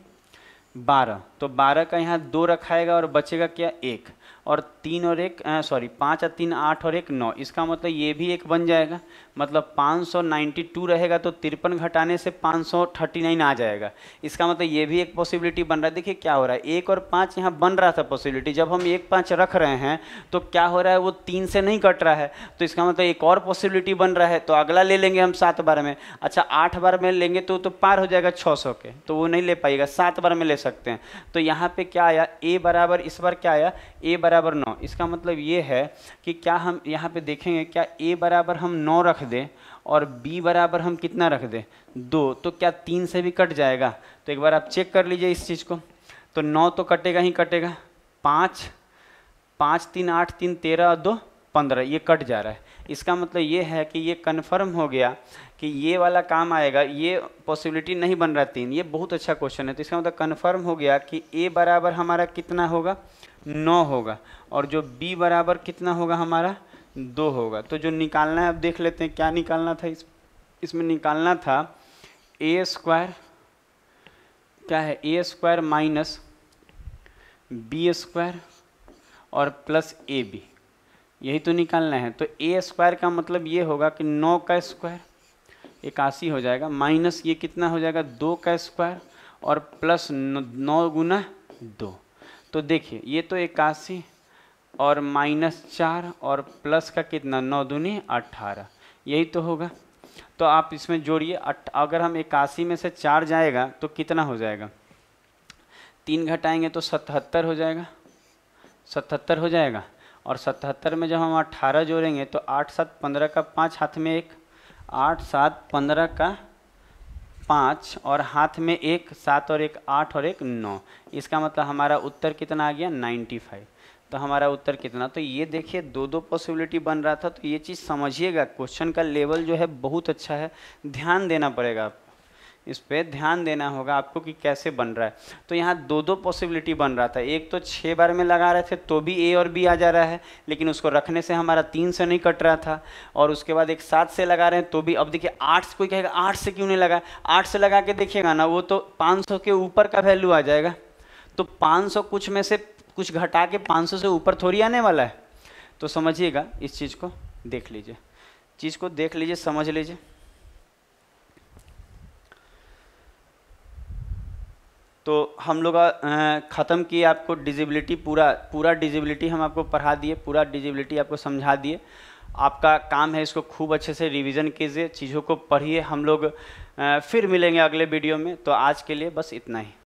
बारह तो बारह का यहाँ दो रखाएगा और बचेगा क्या एक और तीन और एक सॉरी पाँच और तीन आठ और एक नौ इसका मतलब ये भी एक बन जाएगा मतलब 592 रहेगा तो तिरपन घटाने से 539 आ जाएगा इसका मतलब ये भी एक पॉसिबिलिटी बन रहा है देखिए क्या हो रहा है एक और पाँच यहाँ बन रहा था पॉसिबिलिटी जब हम एक पाँच रख रहे हैं तो क्या हो रहा है वो तीन से नहीं कट रहा है तो इसका मतलब एक और पॉसिबिलिटी बन रहा है तो अगला ले लेंगे हम सात बार में अच्छा आठ बार में लेंगे तो तो पार हो जाएगा छः सौ के तो वो नहीं ले पाएगा सात बार में ले सकते हैं तो यहाँ पर क्या आया ए बराबर इस बार क्या आया ए बराबर नौ इसका मतलब ये है कि क्या हम यहाँ पर देखेंगे क्या ए बराबर हम नौ रख रख दें और b बराबर हम कितना रख दें दो तो क्या तीन से भी कट जाएगा तो एक बार आप चेक कर लीजिए इस चीज़ को तो नौ तो कटेगा ही कटेगा पाँच पाँच तीन आठ तीन तेरह दो पंद्रह ये कट जा रहा है इसका मतलब ये है कि ये कन्फर्म हो गया कि ये वाला काम आएगा ये पॉसिबिलिटी नहीं बन रहा तीन ये बहुत अच्छा क्वेश्चन है तो इसका मतलब कन्फर्म हो गया कि ए बराबर हमारा कितना होगा नौ होगा और जो बी बराबर कितना होगा हमारा दो होगा तो जो निकालना है अब देख लेते हैं क्या निकालना था इस इसमें निकालना था ए स्क्वायर क्या है A square minus B square और प्लस ए बी यही तो निकालना है तो ए स्क्वायर का मतलब ये होगा कि नौ का स्क्वायर इक्यासी हो जाएगा माइनस ये कितना हो जाएगा दो का स्क्वायर और प्लस नौ गुना दो तो देखिए ये तो इक्यासी और माइनस चार और प्लस का कितना नौ दूनी अट्ठारह यही तो होगा तो आप इसमें जोड़िए अगर हम इक्यासी में से चार जाएगा तो कितना हो जाएगा तीन घटाएंगे तो सतहत्तर हो जाएगा सतहत्तर हो जाएगा और सतहत्तर में जब हम अट्ठारह जोड़ेंगे तो आठ सात पंद्रह का पाँच हाथ में एक आठ सात पंद्रह का पाँच और हाथ में एक सात और एक आठ और एक नौ इसका मतलब हमारा उत्तर कितना आ गया नाइन्टी फाइव तो हमारा उत्तर कितना तो ये देखिए दो दो पॉसिबिलिटी बन रहा था तो ये चीज़ समझिएगा क्वेश्चन का लेवल जो है बहुत अच्छा है ध्यान देना पड़ेगा आपको इस पर ध्यान देना होगा आपको कि कैसे बन रहा है तो यहाँ दो दो पॉसिबिलिटी बन रहा था एक तो छः बार में लगा रहे थे तो भी ए और बी आ जा रहा है लेकिन उसको रखने से हमारा तीन से नहीं कट रहा था और उसके बाद एक सात से लगा रहे हैं तो भी अब देखिए आठ से कोई कहेगा आठ से क्यों नहीं लगा आठ से लगा के देखिएगा ना वो तो पाँच के ऊपर का वैल्यू आ जाएगा तो 500 कुछ में से कुछ घटा के 500 से ऊपर थोड़ी आने वाला है तो समझिएगा इस चीज़ को देख लीजिए चीज़ को देख लीजिए समझ लीजिए तो हम लोग ख़त्म किए आपको डिजिबिलिटी पूरा पूरा डिजिबिलिटी हम आपको पढ़ा दिए पूरा डिजिबिलिटी आपको समझा दिए आपका काम है इसको खूब अच्छे से रिवीजन कीजिए चीज़ों को पढ़िए हम लोग फिर मिलेंगे अगले वीडियो में तो आज के लिए बस इतना ही